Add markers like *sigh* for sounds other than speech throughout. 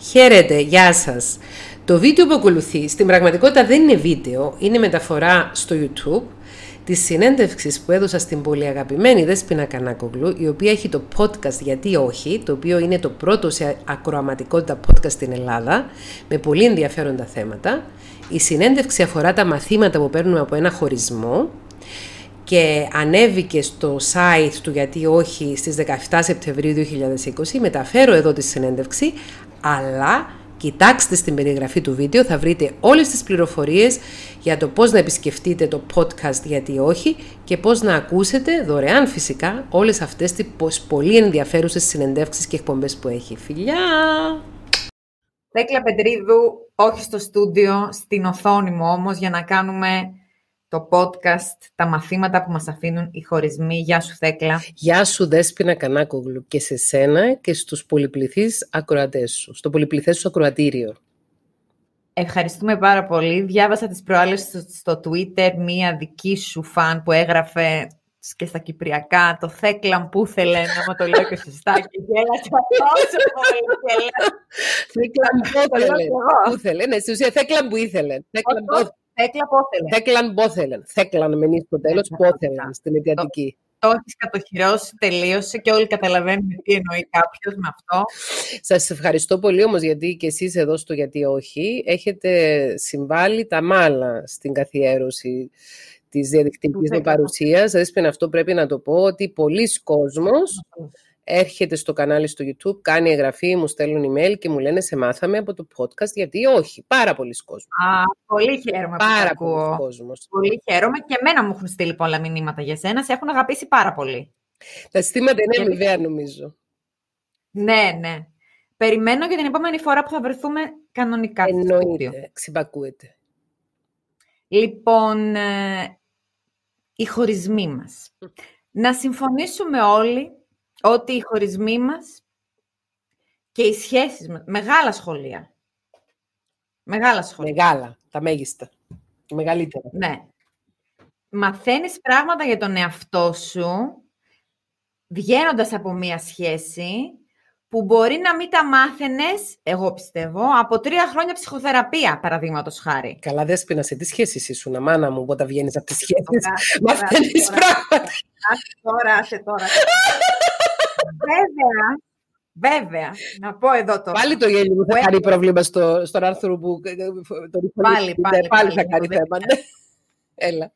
Χαίρετε, γεια σας. Το βίντεο που ακολουθεί στην πραγματικότητα δεν είναι βίντεο, είναι μεταφορά στο YouTube της συνέντευξης που έδωσα στην πολύ αγαπημένη Δέσποινα Κανάκογλου, η οποία έχει το podcast Γιατί Όχι, το οποίο είναι το πρώτο σε ακροαματικότητα podcast στην Ελλάδα, με πολύ ενδιαφέροντα θέματα. Η συνέντευξη αφορά τα μαθήματα που παίρνουμε από ένα χωρισμό και ανέβηκε στο site του Γιατί Όχι στις 17 Σεπτεμβρίου 2020. Μεταφέρω εδώ τη συνέντευξη, αλλά κοιτάξτε στην περιγραφή του βίντεο, θα βρείτε όλες τις πληροφορίες για το πώς να επισκεφτείτε το podcast γιατί όχι και πώς να ακούσετε δωρεάν φυσικά όλες αυτές τις πολύ ενδιαφέρουσες συνεντεύξεις και εκπομπές που έχει. Φιλιά! Δέκλα Πετρίδου, όχι στο στούντιο, στην οθόνη μου όμως για να κάνουμε το podcast, τα μαθήματα που μας αφήνουν οι χωρισμοί. Γεια σου Θέκλα. Γεια σου Δέσποινα Κανάκογλου και σε σένα και στους πολυπληθείς ακροατές σου, στο πολυπληθές σου ακροατήριο. Ευχαριστούμε πάρα πολύ. Διάβασα τις προάλλες στο Twitter μία δική σου φαν που έγραφε και στα κυπριακά, το «Θέκλα, που ήθελε, να το λέω και σωστά, και γέλασα τόσο πολύ. «Θέκλα, που ήθελε, ναι, στην που ήθελε θέκλαν Πόθελεν. Θέκλαν Πόθελεν. Θέκλαν με στο τέλο. Πόθελεν ναι, ναι, ναι. στην Αιτιατική. Το, έχεις κατοχυρώσει, τελείωσε και όλοι καταλαβαίνουμε τι εννοεί κάποιος με αυτό. Σας ευχαριστώ πολύ όμως γιατί και εσείς εδώ στο Γιατί Όχι έχετε συμβάλει τα μάλα στην καθιέρωση της διαδικτυακής μου παρουσία. Σα αυτό πρέπει να το πω ότι πολλοί κόσμος έρχεται στο κανάλι στο YouTube, κάνει εγγραφή, μου στέλνουν email και μου λένε «Σε μάθαμε από το podcast, γιατί όχι». Πάρα πολλοί κόσμοι. Α, πολύ χαίρομαι πάρα που ακούω. Κόσμος. Πολύ χαίρομαι και εμένα μου έχουν στείλει πολλά μηνύματα για σένα. Σε έχουν αγαπήσει πάρα πολύ. Τα συστήματα είναι γιατί... νομίζω. Ναι, ναι. Περιμένω για την επόμενη φορά που θα βρεθούμε κανονικά. Εννοείται, ξυπακούεται. Λοιπόν, ε, οι χωρισμοί μας. Να συμφωνήσουμε όλοι ότι οι χωρισμοί μας και οι σχέσεις μας, μεγάλα σχολεία. Μεγάλα σχολεία. Μεγάλα, τα μέγιστα. μεγαλύτερο Ναι. Μαθαίνεις πράγματα για τον εαυτό σου, βγαίνοντας από μία σχέση, που μπορεί να μην τα μάθαινες, εγώ πιστεύω, από τρία χρόνια ψυχοθεραπεία, παραδείγματος χάρη. Καλά, δέσπινα σε τι σχέσει ήσουν, μάνα μου, όταν βγαίνεις από τις σχέσει. Μαθαίνει πράγματα. Άσε τώρα, άσε τώρα. Βέβαια, Βέβαια, να πω εδώ το... Πάλι το γέλιο μου θα κάνει πρόβλημα στο, στον άρθρο που ε, ε, ε, το πάλι, ναι, πάλι, πάλι, θα κάνει θέμα. Ναι. Έλα.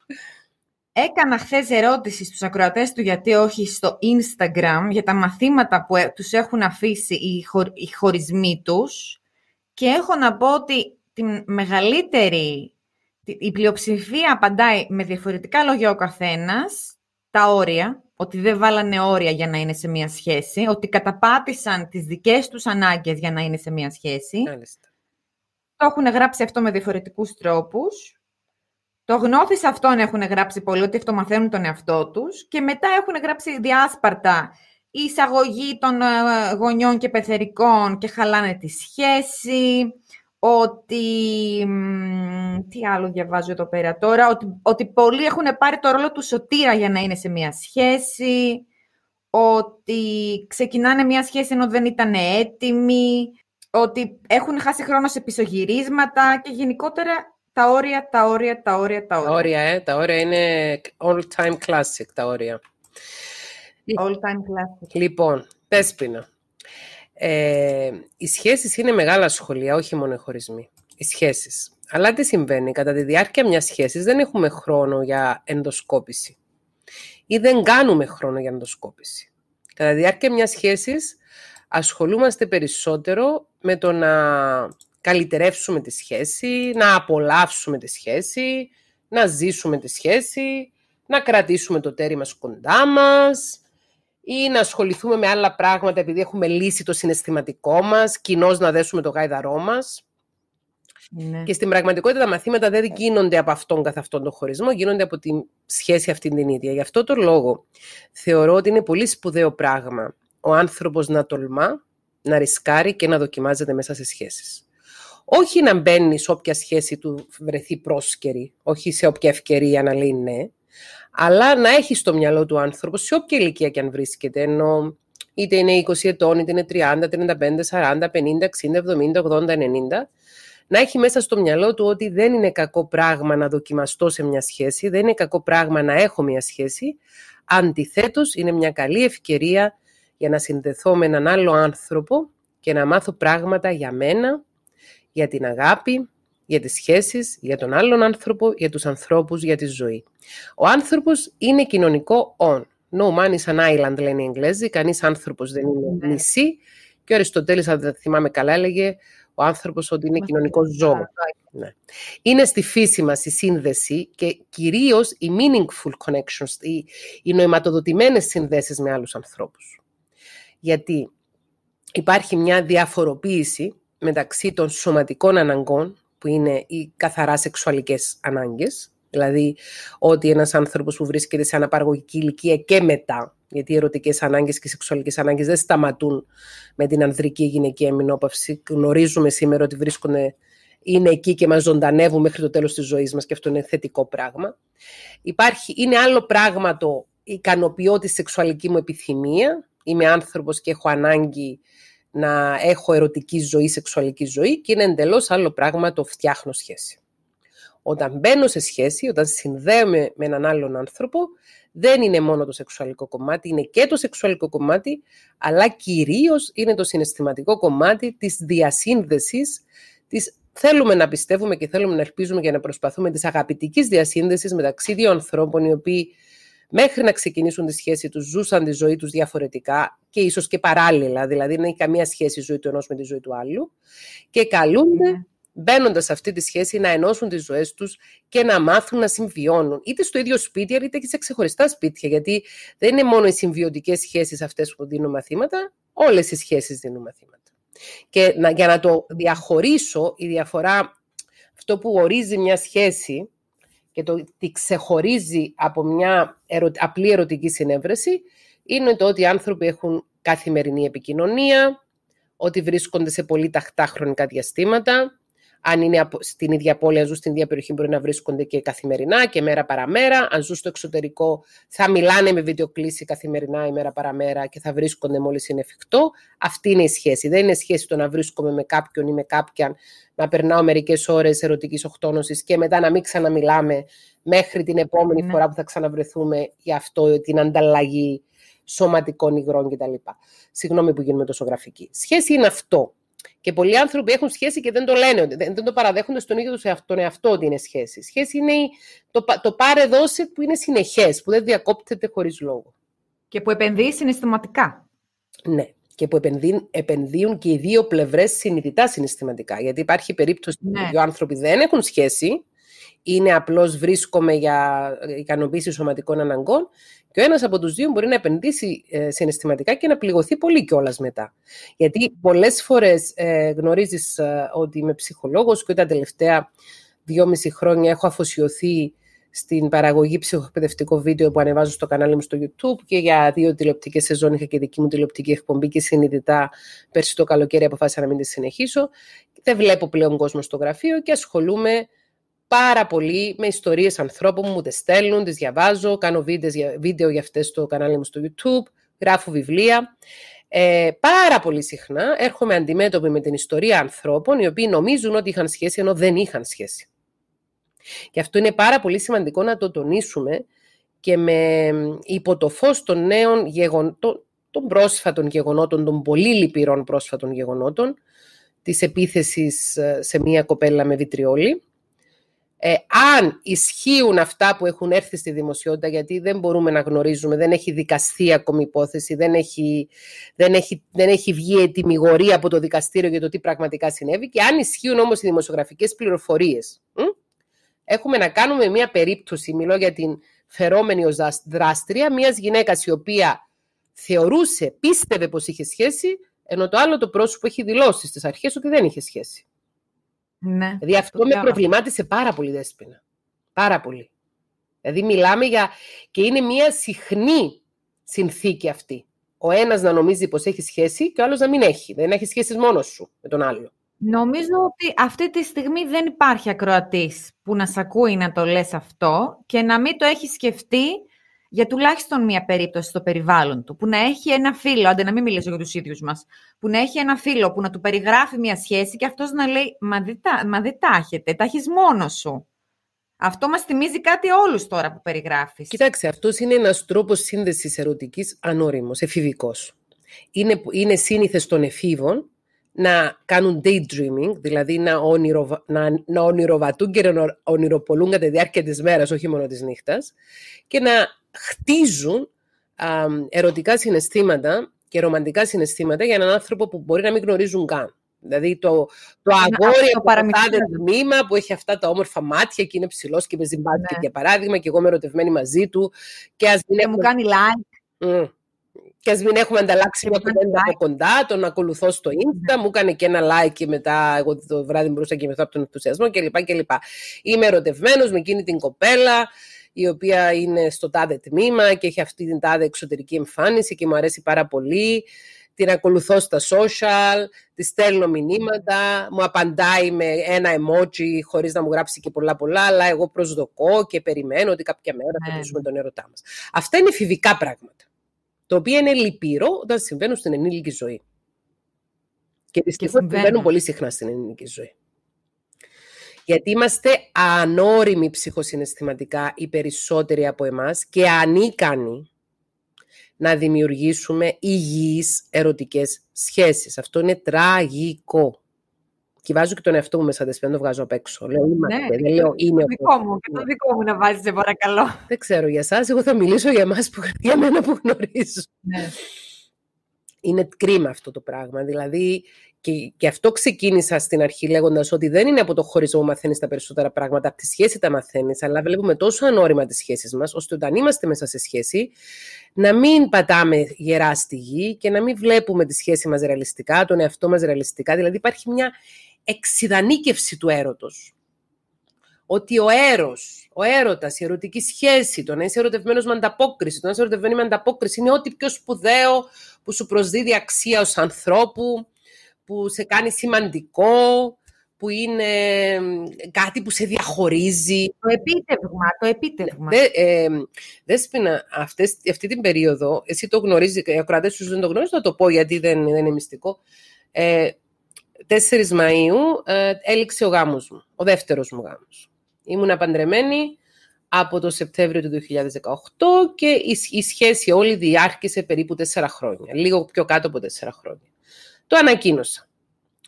Έκανα χθες ερώτηση στους ακροατές του γιατί όχι στο Instagram για τα μαθήματα που τους έχουν αφήσει οι, χω, χωρισμοί τους και έχω να πω ότι τη μεγαλύτερη, η πλειοψηφία απαντάει με διαφορετικά λόγια ο καθένας, τα όρια, ότι δεν βάλανε όρια για να είναι σε μία σχέση, ότι καταπάτησαν τις δικές τους ανάγκες για να είναι σε μία σχέση. Το έχουν γράψει αυτό με διαφορετικούς τρόπους. Το γνώθησαν αυτόν έχουν γράψει πολύ, ότι αυτό μαθαίνουν τον εαυτό τους. Και μετά έχουν γράψει διάσπαρτα η εισαγωγή των ε, γονιών και πεθερικών και χαλάνε τη σχέση ότι... Τι άλλο διαβάζω εδώ πέρα τώρα, ότι, ότι πολλοί έχουν πάρει το ρόλο του σωτήρα για να είναι σε μια σχέση, ότι ξεκινάνε μια σχέση ενώ δεν ήταν έτοιμοι, ότι έχουν χάσει χρόνο σε πισωγυρίσματα και γενικότερα τα όρια, τα όρια, τα όρια, τα όρια. Τα όρια, ε, τα όρια είναι all-time classic τα όρια. All-time classic. Λοιπόν, πέσπινα. Ε, οι σχέσεις είναι μεγάλα σχολεία, όχι μόνο οι χωρισμοί. Οι σχέσεις. Αλλά τι συμβαίνει, κατά τη διάρκεια μιας σχέσης δεν έχουμε χρόνο για ενδοσκόπηση. Ή δεν κάνουμε χρόνο για ενδοσκόπηση. Κατά τη διάρκεια μιας σχέσης ασχολούμαστε περισσότερο με το να καλυτερεύσουμε τη σχέση, να απολαύσουμε τη σχέση, να ζήσουμε τη σχέση, να κρατήσουμε το τέρι μας κοντά μας, ή να ασχοληθούμε με άλλα πράγματα επειδή έχουμε λύσει το συναισθηματικό μας, κοινώς να δέσουμε το γάιδαρό μας. Ναι. Και στην πραγματικότητα τα μαθήματα δεν γίνονται από αυτόν καθ' αυτόν τον χωρισμό, γίνονται από τη σχέση αυτή την ίδια. Γι' αυτό το λόγο θεωρώ ότι είναι πολύ σπουδαίο πράγμα ο άνθρωπος να τολμά, να ρισκάρει και να δοκιμάζεται μέσα σε σχέσεις. Όχι να μπαίνει σε όποια σχέση του βρεθεί πρόσκαιρη, όχι σε όποια ευκαιρία να λέει ναι, αλλά να έχει στο μυαλό του άνθρωπο, σε όποια ηλικία και αν βρίσκεται, ενώ είτε είναι 20 ετών, είτε είναι 30, 35, 40, 50, 60, 70, 80, 90, να έχει μέσα στο μυαλό του ότι δεν είναι κακό πράγμα να δοκιμαστώ σε μια σχέση, δεν είναι κακό πράγμα να έχω μια σχέση. Αντιθέτως, είναι μια καλή ευκαιρία για να συνδεθώ με έναν άλλο άνθρωπο και να μάθω πράγματα για μένα, για την αγάπη, για τις σχέσεις, για τον άλλον άνθρωπο, για τους ανθρώπους, για τη ζωή. Ο άνθρωπος είναι κοινωνικό «on». No man is an island, λένε οι Εγγλέζοι. Κανείς άνθρωπος δεν είναι ναι. νησί. Και ο Αριστοτέλης, αν δεν θυμάμαι καλά, έλεγε ο άνθρωπος ότι είναι κοινωνικό ζώο. Ναι. Είναι στη φύση μας η σύνδεση και κυρίως οι meaningful connections, οι, οι νοηματοδοτημένες συνδέσεις με άλλους ανθρώπους. Γιατί υπάρχει μια διαφοροποίηση μεταξύ των σωματικών αναγκών που είναι οι καθαρά σεξουαλικές ανάγκες, δηλαδή ότι ένας άνθρωπος που βρίσκεται σε αναπαραγωγική ηλικία και μετά, γιατί οι ερωτικές ανάγκες και οι σεξουαλικές ανάγκες δεν σταματούν με την ανδρική γυναική αμυνόπαυση. Γνωρίζουμε σήμερα ότι βρίσκονται είναι εκεί και μας ζωντανεύουν μέχρι το τέλος της ζωής μας και αυτό είναι θετικό πράγμα. Υπάρχει, είναι άλλο πράγμα το ικανοποιώ τη σεξουαλική μου επιθυμία, είμαι άνθρωπος και έχω ανάγκη να έχω ερωτική ζωή, σεξουαλική ζωή και είναι εντελώς άλλο πράγμα το φτιάχνω σχέση. Όταν μπαίνω σε σχέση, όταν συνδέομαι με έναν άλλον άνθρωπο, δεν είναι μόνο το σεξουαλικό κομμάτι, είναι και το σεξουαλικό κομμάτι, αλλά κυρίως είναι το συναισθηματικό κομμάτι της διασύνδεσης, της θέλουμε να πιστεύουμε και θέλουμε να ελπίζουμε και να προσπαθούμε της αγαπητικής διασύνδεσης μεταξύ δύο ανθρώπων οι οποίοι μέχρι να ξεκινήσουν τη σχέση τους ζούσαν τη ζωή τους διαφορετικά και ίσως και παράλληλα, δηλαδή δεν έχει καμία σχέση η ζωή του ενός με τη ζωή του άλλου και καλούνται ναι. μπαίνοντας σε αυτή τη σχέση να ενώσουν τις ζωές τους και να μάθουν να συμβιώνουν, είτε στο ίδιο σπίτι, είτε και σε ξεχωριστά σπίτια. Γιατί δεν είναι μόνο οι συμβιωτικές σχέσεις αυτές που δίνουν μαθήματα, όλες οι σχέσεις δίνουν μαθήματα. Και να, για να το διαχωρίσω, η διαφορά, αυτό που ορίζει μια σχέση, και το τι ξεχωρίζει από μια απλή ερωτική συνέβρεση είναι το ότι οι άνθρωποι έχουν καθημερινή επικοινωνία, ότι βρίσκονται σε πολύ ταχτά χρονικά διαστήματα, αν είναι στην ίδια πόλη, αν ζουν στην ίδια περιοχή, μπορεί να βρίσκονται και καθημερινά και μέρα παραμέρα. Αν ζουν στο εξωτερικό, θα μιλάνε με βιντεοκλήση καθημερινά ή μέρα παραμέρα και θα βρίσκονται μόλις είναι εφικτό. Αυτή είναι η σχέση. Δεν είναι σχέση το να βρίσκομαι με κάποιον ή με κάποιαν, να περνάω μερικές ώρες ερωτικής οχτώνωση και μετά να μην ξαναμιλάμε μέχρι την επόμενη ναι. φορά που θα ξαναβρεθούμε για αυτό, την ανταλλαγή σωματικών υγρών κτλ. Συγγνώμη που γίνουμε τόσο γραφική. Σχέση είναι αυτό και πολλοί άνθρωποι έχουν σχέση και δεν το λένε, δεν το παραδέχονται στον ίδιο τον εαυτό ότι είναι σχέση. Σχέση είναι το, το πάρε δώσε που είναι συνεχές, που δεν διακόπτεται χωρίς λόγο. Και που επενδύει συναισθηματικά. Ναι, και που επενδύουν, επενδύουν και οι δύο πλευρές συνειδητά συναισθηματικά. Γιατί υπάρχει περίπτωση που ναι. οι δύο άνθρωποι δεν έχουν σχέση είναι απλώς βρίσκομαι για ικανοποίηση σωματικών αναγκών και ο ένας από τους δύο μπορεί να επενδύσει ε, συναισθηματικά και να πληγωθεί πολύ κιόλας μετά. Γιατί πολλές φορές ε, γνωρίζεις ε, ότι είμαι ψυχολόγος και τα τελευταία δυόμιση χρόνια έχω αφοσιωθεί στην παραγωγή ψυχοπαιδευτικό βίντεο που ανεβάζω στο κανάλι μου στο YouTube και για δύο τηλεοπτικές σεζόν είχα και δική μου τηλεοπτική εκπομπή και συνειδητά πέρσι το καλοκαίρι αποφάσισα να μην τη συνεχίσω. Δεν βλέπω πλέον κόσμο στο γραφείο και ασχολούμαι πάρα πολύ με ιστορίες ανθρώπων μου, τις στέλνουν, τις διαβάζω, κάνω βίντεο, για αυτές στο κανάλι μου στο YouTube, γράφω βιβλία. Ε, πάρα πολύ συχνά έρχομαι αντιμέτωποι με την ιστορία ανθρώπων οι οποίοι νομίζουν ότι είχαν σχέση ενώ δεν είχαν σχέση. Και αυτό είναι πάρα πολύ σημαντικό να το τονίσουμε και με υπό το φως των νέων γεγονότων, των πρόσφατων γεγονότων, των πολύ λυπηρών πρόσφατων γεγονότων, της επίθεσης ε, σε μία κοπέλα με βιτριόλι, ε, αν ισχύουν αυτά που έχουν έρθει στη δημοσιότητα, γιατί δεν μπορούμε να γνωρίζουμε, δεν έχει δικαστεί ακόμη υπόθεση, δεν έχει, δεν έχει, δεν έχει βγει ετοιμιγορία από το δικαστήριο για το τι πραγματικά συνέβη, και αν ισχύουν όμως οι δημοσιογραφικές πληροφορίες. Έχουμε να κάνουμε μια περίπτωση, μιλώ για την φερόμενη ως δράστρια, μιας γυναίκας η οποία θεωρούσε, πίστευε πως είχε σχέση, ενώ το άλλο το πρόσωπο έχει δηλώσει στις αρχές ότι δεν είχε σχέση. Ναι, δηλαδή αυτό με προβλημάτισε πάρα πολύ, Δέσποινα. Πάρα πολύ. Δηλαδή μιλάμε για... και είναι μια συχνή συνθήκη αυτή. Ο ένας να νομίζει πως έχει σχέση και ο άλλος να μην έχει. Δεν δηλαδή, έχει σχέσεις μόνος σου με τον άλλο. Νομίζω ότι αυτή τη στιγμή δεν υπάρχει ακροατής που να σε ακούει να το λες αυτό και να μην το έχει σκεφτεί για τουλάχιστον μία περίπτωση στο περιβάλλον του, που να έχει ένα φίλο, άντε να μην μιλήσω για τους ίδιους μας, που να έχει ένα φίλο που να του περιγράφει μία σχέση και αυτός να λέει «Μα δεν τα, δε τα έχεις μόνος σου». Αυτό μας θυμίζει κάτι όλους τώρα που περιγράφεις. Κοιτάξτε, αυτός είναι ένας τρόπος σύνδεσης ερωτικής ανώριμος, εφηβικός. Είναι, είναι των εφήβων να κάνουν daydreaming, δηλαδή να, όνειρο, να, να ονειροβατούν και να ονειροπολούν κατά τη διάρκεια της μέρας, όχι μόνο της νύχτας, και να χτίζουν ερωτικά συναισθήματα και ρομαντικά συναισθήματα για έναν άνθρωπο που μπορεί να μην γνωρίζουν καν. Δηλαδή το, το ναι, αγόρι από το τμήμα που έχει αυτά τα όμορφα μάτια και είναι ψηλός και με ναι. για παράδειγμα και εγώ είμαι ερωτευμένη μαζί του και ας μην έχουμε... μου κάνει like. Και ας μην έχουμε ανταλλάξει μια κουβέντα από κοντά, τον ακολουθώ στο ναι. Insta, μου έκανε και ένα like και μετά εγώ το βράδυ μπορούσα να κοιμηθώ από τον ενθουσιασμό κλπ. Είμαι ερωτευμένος με εκείνη την κοπέλα, η οποία είναι στο τάδε τμήμα και έχει αυτή την τάδε εξωτερική εμφάνιση και μου αρέσει πάρα πολύ. Την ακολουθώ στα social, τη στέλνω μηνύματα, μου απαντάει με ένα emoji χωρίς να μου γράψει και πολλά πολλά, αλλά εγώ προσδοκώ και περιμένω ότι κάποια μέρα θα δώσουμε ναι. τον έρωτά μας. Αυτά είναι φιβικά πράγματα, το οποίο είναι λυπηρό όταν συμβαίνουν στην ενήλικη ζωή. Και δυστυχώς συμβαίνουν πολύ συχνά στην ενήλικη ζωή. Γιατί είμαστε ανώριμοι ψυχοσυναισθηματικά οι περισσότεροι από εμάς και ανίκανοι να δημιουργήσουμε υγιείς ερωτικές σχέσεις. Αυτό είναι τραγικό. Και βάζω και τον εαυτό μου μέσα, δεν το βγάζω απ' έξω. Λέω, είμαστε, ναι, δεν λέω, είναι το δικό μου, και το δικό μου να βάζεις, παρακαλώ. Δεν ξέρω για εσάς, εγώ θα μιλήσω για εμάς, που, για μένα που γνωρίζω. Ναι είναι κρίμα αυτό το πράγμα. Δηλαδή, και, και αυτό ξεκίνησα στην αρχή λέγοντας ότι δεν είναι από το χωρισμό που μαθαίνεις τα περισσότερα πράγματα, από τη σχέση τα μαθαίνεις, αλλά βλέπουμε τόσο ανώριμα τις σχέσεις μας, ώστε όταν είμαστε μέσα σε σχέση, να μην πατάμε γερά στη γη και να μην βλέπουμε τη σχέση μας ρεαλιστικά, τον εαυτό μας ρεαλιστικά. Δηλαδή, υπάρχει μια εξειδανίκευση του έρωτος ότι ο έρος, ο έρωτας, η ερωτική σχέση, το να είσαι ερωτευμένος με ανταπόκριση, το να είσαι ερωτευμένη με ανταπόκριση είναι ό,τι πιο σπουδαίο που σου προσδίδει αξία ως ανθρώπου, που σε κάνει σημαντικό, που είναι κάτι που σε διαχωρίζει. Το επίτευγμα, το επίτευγμα. Δε, ε, δέσποινα, αυτές, αυτή την περίοδο, εσύ το γνωρίζεις, οι ακροατές σου δεν το γνωρίζουν, θα το πω γιατί δεν, είναι μυστικό. Ε, 4 Μαΐου ε, έληξε ο γάμος μου, ο δεύτερος μου γάμος. Ήμουν παντρεμένη από το Σεπτέμβριο του 2018 και η σχέση όλη διάρκησε περίπου τέσσερα χρόνια, λίγο πιο κάτω από τέσσερα χρόνια. Το ανακοίνωσα.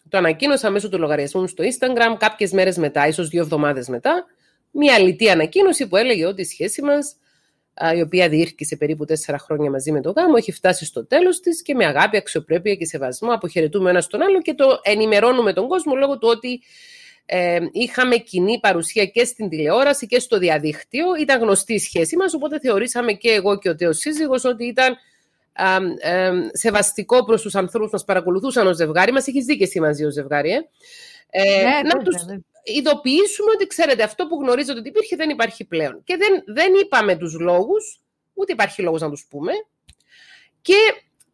Το ανακοίνωσα μέσω του λογαριασμού μου στο Instagram κάποιες μέρες μετά, ίσως δύο εβδομάδες μετά, μια λιτή ανακοίνωση που έλεγε ότι η σχέση μας, η οποία διήρκησε περίπου τέσσερα χρόνια μαζί με τον γάμο, έχει φτάσει στο τέλος της και με αγάπη, αξιοπρέπεια και σεβασμό αποχαιρετούμε ένα τον άλλο και το ενημερώνουμε τον κόσμο λόγω του ότι ε, είχαμε κοινή παρουσία και στην τηλεόραση και στο διαδίκτυο. Ήταν γνωστή η σχέση μας, οπότε θεωρήσαμε και εγώ και ο τέος σύζυγος ότι ήταν ε, ε, σεβαστικό προς τους ανθρώπους που μας παρακολουθούσαν ως ζευγάρι. Μας έχεις δει και εσύ μαζί ως ζευγάρι, ε. ε ναι, να του τους ειδοποιήσουμε ότι ξέρετε αυτό που γνωρίζετε ότι υπήρχε δεν υπάρχει πλέον. Και δεν, δεν είπαμε τους λόγους, ούτε υπάρχει λόγος να τους πούμε. Και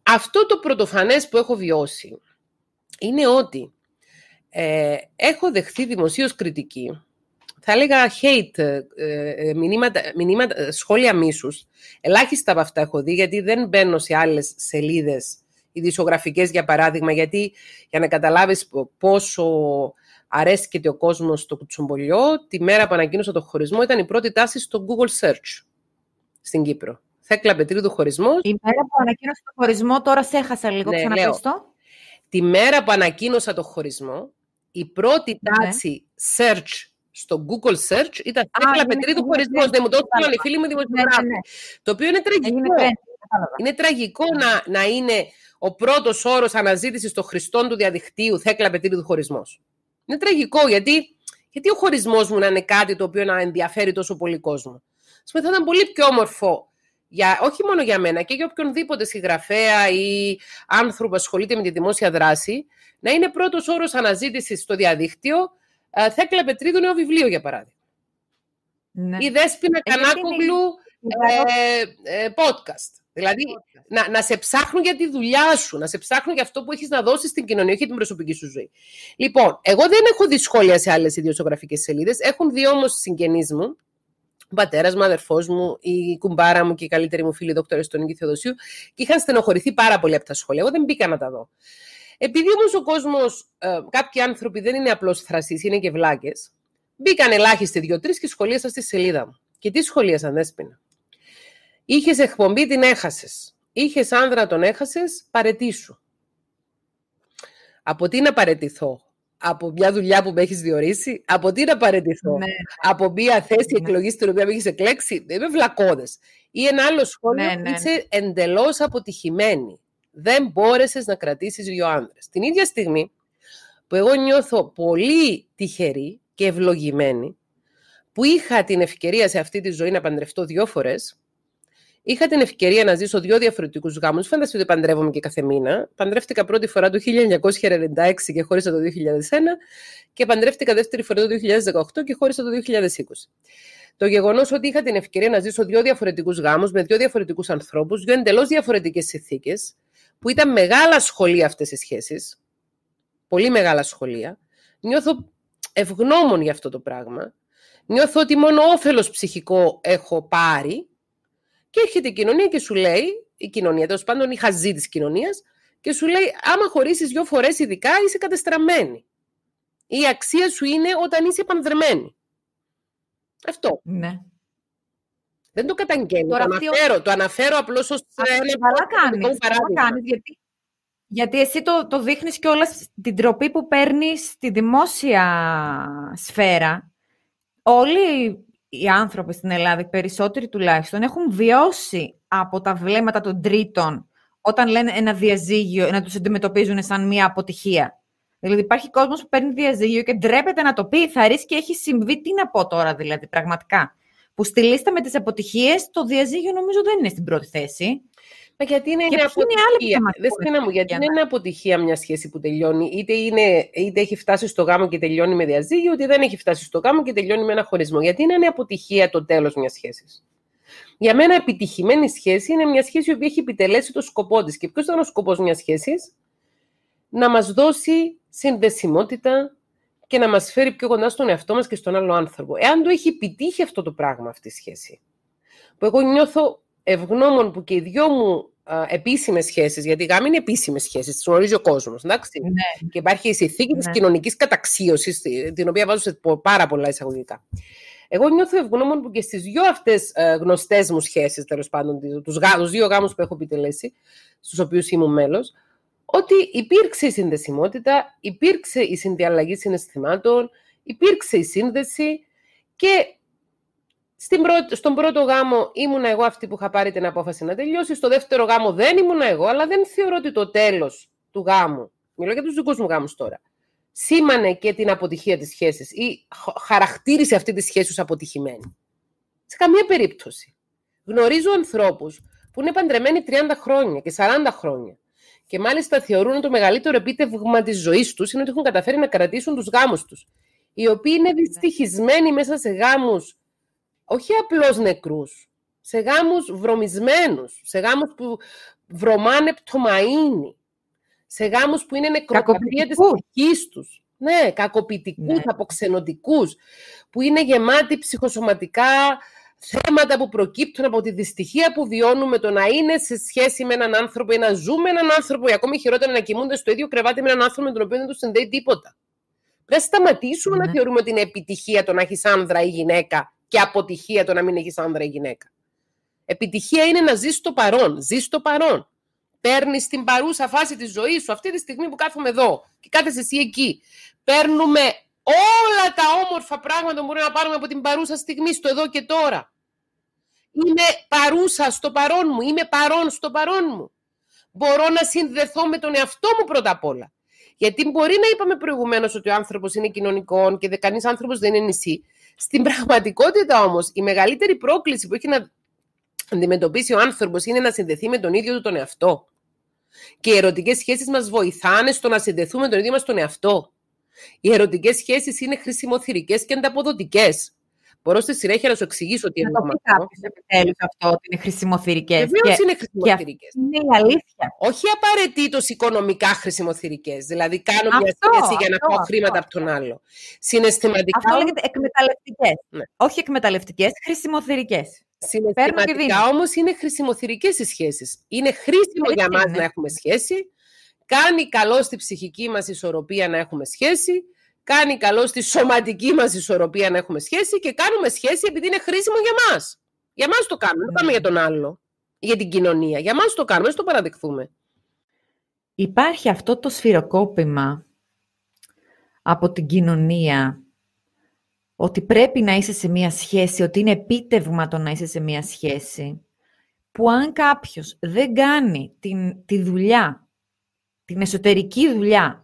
αυτό το πρωτοφανές που έχω βιώσει είναι ότι ε, έχω δεχθεί δημοσίως κριτική. Θα έλεγα hate, ε, ε μηνύματα, μηνύματα, ε, σχόλια μίσους. Ελάχιστα από αυτά έχω δει, γιατί δεν μπαίνω σε άλλες σελίδες, ειδησογραφικές για παράδειγμα, γιατί για να καταλάβεις πόσο αρέσκεται ο κόσμος στο κουτσομπολιό, τη μέρα που ανακοίνωσα το χωρισμό ήταν η πρώτη τάση στο Google Search στην Κύπρο. Θέκλα τρίτο χωρισμό. Η μέρα που ανακοίνωσα το χωρισμό, τώρα σε έχασα λίγο, ναι, ξαναπέστω. Τη μέρα που ανακοίνωσα το χωρισμό, η πρώτη ναι. τάξη search στο Google search ήταν θέκλα ναι, ναι, Πετρίδου χωρισμό. Δεν μου το όλοι οι φίλοι μου δημοσιογράφοι. Το οποίο είναι τραγικό. Είναι τραγικό να, να είναι ο πρώτος όρος αναζήτησης των χρηστών του διαδικτύου Θέκλα Πετρίδου χωρισμός. Είναι τραγικό γιατί, γιατί ο χωρισμός μου να είναι κάτι το οποίο να ενδιαφέρει τόσο πολύ κόσμο. θα ήταν πολύ πιο όμορφο για, όχι μόνο για μένα και για οποιονδήποτε συγγραφέα ή άνθρωπο ασχολείται με τη δημόσια δράση, να είναι πρώτος όρος αναζήτησης στο διαδίκτυο ε, Θέκλα Πετρίδου νέο βιβλίο, για παράδειγμα. Ναι. Η Δέσποινα Κανάκογλου ε, ε, podcast. Δηλαδή, να, να σε ψάχνουν για τη δουλειά σου, να σε ψάχνουν για αυτό που έχεις να δώσεις στην κοινωνία όχι την προσωπική σου ζωή. Λοιπόν, εγώ δεν έχω δει σχόλια σε άλλες ιδιοσιογραφικές σελίδες, Έχουν δει όμως συγγενείς μου, ο πατέρας μου, ο αδερφός μου, η κουμπάρα μου και η καλύτερη μου φίλη η δόκτωρα Ιγκη Θεοδοσίου και είχαν στενοχωρηθεί πάρα πολύ από τα σχολεία. Εγώ δεν μπήκα να τα δω. Επειδή όμως ο κόσμος, ε, κάποιοι άνθρωποι δεν είναι απλώς θρασείς, είναι και βλάκες, μπήκαν ελάχιστοι δύο-τρει και σχολίασαν στη σελίδα μου. Και τι σχολίασαν, Δέσπινα. Είχες εκπομπή, την έχασες. Είχες άνδρα, τον έχασες, παρετήσου. Από τι να παρετηθώ, από μια δουλειά που με έχεις διορίσει, από τι να παραιτηθώ, ναι. από μια θέση ναι. εκλογής στην οποία με έχεις εκλέξει, δεν είμαι βλακώδες. Ή ένα άλλο σχόλιο ναι, ναι. είσαι εντελώς αποτυχημένη. Δεν μπόρεσες να κρατήσεις δύο άνδρες. Την ίδια στιγμή που εγώ νιώθω πολύ τυχερή και ευλογημένη, που είχα την ευκαιρία σε αυτή τη ζωή να παντρευτώ δύο φορές, Είχα την ευκαιρία να ζήσω δύο διαφορετικούς γάμους. Φανταστείτε ότι παντρεύομαι και κάθε μήνα. Παντρεύτηκα πρώτη φορά το 1996 και χώρισα το 2001. Και παντρεύτηκα δεύτερη φορά το 2018 και χώρισα το 2020. Το γεγονός ότι είχα την ευκαιρία να ζήσω δύο διαφορετικούς γάμους με δύο διαφορετικούς ανθρώπους, δύο εντελώς διαφορετικές συνθήκες, που ήταν μεγάλα σχολεία αυτές οι σχέσεις, πολύ μεγάλα σχολεία, νιώθω ευγνώμων για αυτό το πράγμα. Νιώθω ότι μόνο όφελος ψυχικό έχω πάρει και έρχεται η κοινωνία και σου λέει, η κοινωνία τέλος πάντων, η χαζή της κοινωνίας, και σου λέει, άμα χωρίσεις δύο φορές ειδικά, είσαι κατεστραμμένη. Η αξία σου είναι όταν είσαι επανδρεμένη. Αυτό. Ναι. Δεν το καταγγέλνω. το, αναφέρω, το αναφέρω απλώς ως ένα παράδειγμα. γιατί, γιατί εσύ το, το δείχνεις κιόλας την τροπή που παίρνεις στη δημόσια σφαίρα. Όλοι οι άνθρωποι στην Ελλάδα, οι περισσότεροι τουλάχιστον, έχουν βιώσει από τα βλέμματα των τρίτων όταν λένε ένα διαζύγιο να τους αντιμετωπίζουν σαν μια αποτυχία. Δηλαδή υπάρχει κόσμος που παίρνει διαζύγιο και ντρέπεται να το πει, θα και έχει συμβεί, τι να πω τώρα δηλαδή πραγματικά. Που στη λίστα με τις αποτυχίες το διαζύγιο νομίζω δεν είναι στην πρώτη θέση. Μα γιατί είναι, και είναι αποτυχία. Δεν μου, γιατί είναι μια αποτυχία μια σχέση που τελειώνει. Είτε, είναι, είτε έχει φτάσει στο γάμο και τελειώνει με διαζύγιο, είτε δεν έχει φτάσει στο γάμο και τελειώνει με ένα χωρισμό. Γιατί είναι αποτυχία το τέλος μιας σχέσης. Για μένα, επιτυχημένη σχέση είναι μια σχέση που έχει επιτελέσει το σκοπό της. Και ποιος ήταν ο σκοπός μιας σχέσης, να μας δώσει συνδεσιμότητα και να μας φέρει πιο κοντά στον εαυτό μας και στον άλλο άνθρωπο. Εάν το έχει επιτύχει αυτό το πράγμα αυτή η σχέση, που εγώ νιώθω ευγνώμων που και οι δυο μου επίσημες σχέσεις, γιατί οι γάμοι είναι επίσημες σχέσεις, τις γνωρίζει ο κόσμος. Ναι. Και υπάρχει η συνθήκη ναι. τη κοινωνικής καταξίωσης, την οποία βάζω σε πάρα πολλά εισαγωγικά. Εγώ νιώθω ευγνώμων που και στις ε, δύο αυτές γνωστές μου σχέσεις, τέλος πάντων, του δύο γάμους που έχω επιτελέσει, στους οποίους ήμουν μέλος, ότι υπήρξε η συνδεσιμότητα, υπήρξε η συνδιαλλαγή συναισθημάτων, υπήρξε η σύνδεση και στην πρώτη, στον πρώτο γάμο ήμουνα εγώ αυτή που είχα πάρει την απόφαση να τελειώσει. Στο δεύτερο γάμο δεν ήμουνα εγώ, αλλά δεν θεωρώ ότι το τέλος του γάμου, μιλώ για τους δικούς μου γάμους τώρα, σήμανε και την αποτυχία της σχέσης ή χαρακτήρισε αυτή τη σχέση ως αποτυχημένη. Σε καμία περίπτωση. Γνωρίζω ανθρώπους που είναι παντρεμένοι 30 χρόνια και 40 χρόνια. Και μάλιστα θεωρούν ότι το μεγαλύτερο επίτευγμα της ζωής τους είναι ότι έχουν καταφέρει να κρατήσουν τους γάμους τους. Οι οποίοι είναι ναι. δυστυχισμένοι μέσα σε γάμους όχι απλώς νεκρούς, σε γάμους βρωμισμένους, σε γάμους που βρωμάνε πτωμαΐνη, σε γάμους που είναι νεκροκαπία της ψυχής τους. Ναι, κακοποιητικούς, ναι. αποξενωτικούς, που είναι γεμάτοι ψυχοσωματικά θέματα που προκύπτουν από τη δυστυχία που βιώνουμε, το να είναι σε σχέση με έναν άνθρωπο ή να ζούμε έναν άνθρωπο ή ακόμη χειρότερα να κοιμούνται στο ίδιο κρεβάτι με έναν άνθρωπο με τον οποίο δεν τους συνδέει τίποτα. Πρέπει να σταματήσουμε να ναι. θεωρούμε την επιτυχία το να έχεις άνδρα ή γυναίκα και αποτυχία το να μην έχεις άνδρα ή γυναίκα. Επιτυχία είναι να ζεις στο παρόν. Ζεις στο παρόν. Παίρνεις την παρούσα φάση της ζωής σου, αυτή τη στιγμή που κάθομαι εδώ και κάθεσαι εσύ εκεί. Παίρνουμε όλα τα όμορφα πράγματα που μπορούμε να πάρουμε από την παρούσα στιγμή, στο εδώ και τώρα. Είμαι παρούσα στο παρόν μου. Είμαι παρόν στο παρόν μου. Μπορώ να συνδεθώ με τον εαυτό μου πρώτα απ' όλα. Γιατί μπορεί να είπαμε προηγουμένως ότι ο άνθρωπος είναι κοινωνικό και κανείς άνθρωπος δεν είναι νησί. Στην πραγματικότητα όμως, η μεγαλύτερη πρόκληση που έχει να αντιμετωπίσει ο άνθρωπος είναι να συνδεθεί με τον ίδιο του τον εαυτό. Και οι ερωτικές σχέσεις μας βοηθάνε στο να συνδεθούμε τον ίδιο μας τον εαυτό. Οι ερωτικές σχέσεις είναι χρησιμοθυρικές και ανταποδοτικές. Μπορώ στη συνέχεια να σου εξηγήσω τι είναι το αυτό ότι είναι χρησιμοθυρικές. Βεβαίως είναι χρησιμοθυρικές. Είναι η αλήθεια. Όχι απαραίτητος οικονομικά χρησιμοθυρικές. Δηλαδή, κάνω μια σχέση για να πω χρήματα από τον άλλο. Συναισθηματικά. Αυτό λέγεται εκμεταλλευτικές. Ναι. Όχι εκμεταλλευτικές, χρησιμοθυρικές. Συναισθηματικά όμως είναι χρησιμοθυρικές οι σχέσεις. Είναι χρήσιμο για μας να έχουμε σχέση. Κάνει καλό στη ψυχική μας ισορροπία να έχουμε σχέση κάνει καλό στη σωματική μας ισορροπία να έχουμε σχέση και κάνουμε σχέση επειδή είναι χρήσιμο για μας. Για μας το κάνουμε, δεν πάμε για τον άλλο, για την κοινωνία. Για μας το κάνουμε, το παραδεχθούμε. Υπάρχει αυτό το σφυροκόπημα από την κοινωνία ότι πρέπει να είσαι σε μία σχέση, ότι είναι επίτευγμα το να είσαι σε μία σχέση, που αν κάποιος δεν κάνει την, τη δουλειά, την εσωτερική δουλειά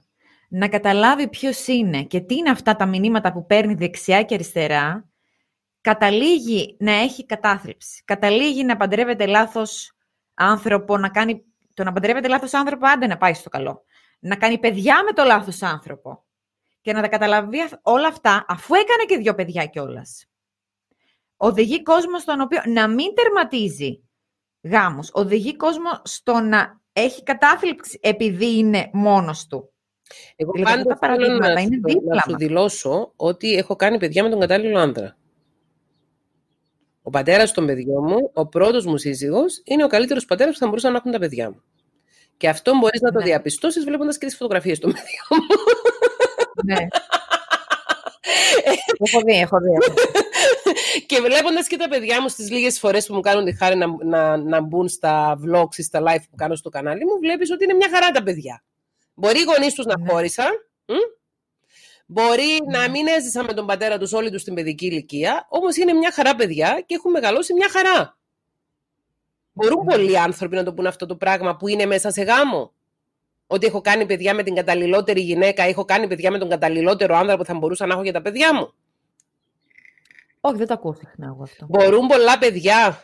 να καταλάβει ποιος είναι και τι είναι αυτά τα μηνύματα που παίρνει δεξιά και αριστερά, καταλήγει να έχει κατάθλιψη. Καταλήγει να παντρεύεται λάθος άνθρωπο, να κάνει... Το να παντρεύεται λάθος άνθρωπο, άντε να πάει στο καλό. Να κάνει παιδιά με το λάθος άνθρωπο. Και να τα καταλαβεί όλα αυτά, αφού έκανε και δύο παιδιά κιόλας. Οδηγεί κόσμο στον οποίο να μην τερματίζει γάμους. Οδηγεί κόσμο στο να έχει κατάθλιψη επειδή είναι μόνος του. Εγώ θα θέλω να, να σου δηλώσω ότι έχω κάνει παιδιά με τον κατάλληλο άντρα. Ο πατέρας των παιδιών μου, ο πρώτος μου σύζυγος, είναι ο καλύτερος πατέρας που θα μπορούσαν να έχουν τα παιδιά μου. Και αυτό μπορείς να το ναι. διαπιστώσεις βλέποντας και τις φωτογραφίες των παιδιών μου. Ναι. *laughs* έχω δει, έχω δει. και βλέποντας και τα παιδιά μου στις λίγες φορές που μου κάνουν τη χάρη να, να, να μπουν στα vlogs ή στα live που κάνω στο κανάλι μου, βλέπεις ότι είναι μια χαρά τα παιδιά. Μπορεί οι γονείς τους να ναι. χώρισαν. Μπορεί να ναι. μην έζησαν με τον πατέρα τους όλοι του στην παιδική ηλικία, όμως είναι μια χαρά παιδιά και έχουν μεγαλώσει μια χαρά. Μπορούν ναι. πολλοί άνθρωποι να το πούν αυτό το πράγμα που είναι μέσα σε γάμο. Ότι έχω κάνει παιδιά με την καταλληλότερη γυναίκα, έχω κάνει παιδιά με τον καταλληλότερο άνθρωπο που θα μπορούσα να έχω για τα παιδιά μου. Όχι, δεν τα ακούω συχνά εγώ αυτό. Μπορούν πολλά παιδιά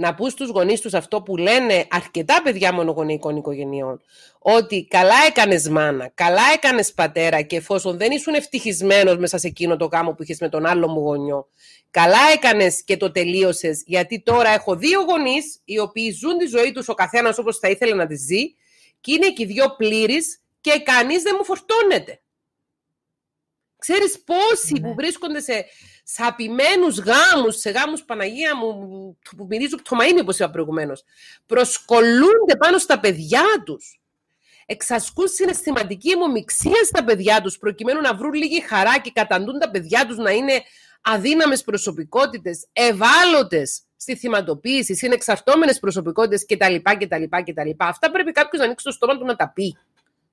να πούς στους γονείς τους αυτό που λένε αρκετά παιδιά μονογονεϊκών οικογενειών, ότι καλά έκανες μάνα, καλά έκανες πατέρα και εφόσον δεν ήσουν ευτυχισμένος μέσα σε εκείνο το γάμο που είχες με τον άλλο μου γονιό, καλά έκανες και το τελείωσες, γιατί τώρα έχω δύο γονείς οι οποίοι ζουν τη ζωή τους ο καθένας όπως θα ήθελε να τη ζει και είναι και οι δύο πλήρεις και κανείς δεν μου φορτώνεται. Ξέρεις πόσοι ναι. που βρίσκονται σε, σε γάμους, σε γάμους Παναγία μου, που μυρίζω πτωμαίνει όπως είπα προηγουμένως, προσκολούνται πάνω στα παιδιά τους. Εξασκούν συναισθηματική αιμομηξία στα παιδιά τους, προκειμένου να βρουν λίγη χαρά και καταντούν τα παιδιά τους να είναι αδύναμες προσωπικότητες, ευάλωτες στη θυματοποίηση, συνεξαρτώμενες προσωπικότητες κτλ, κτλ, κτλ. Αυτά πρέπει κάποιος να ανοίξει το στόμα του να τα πει.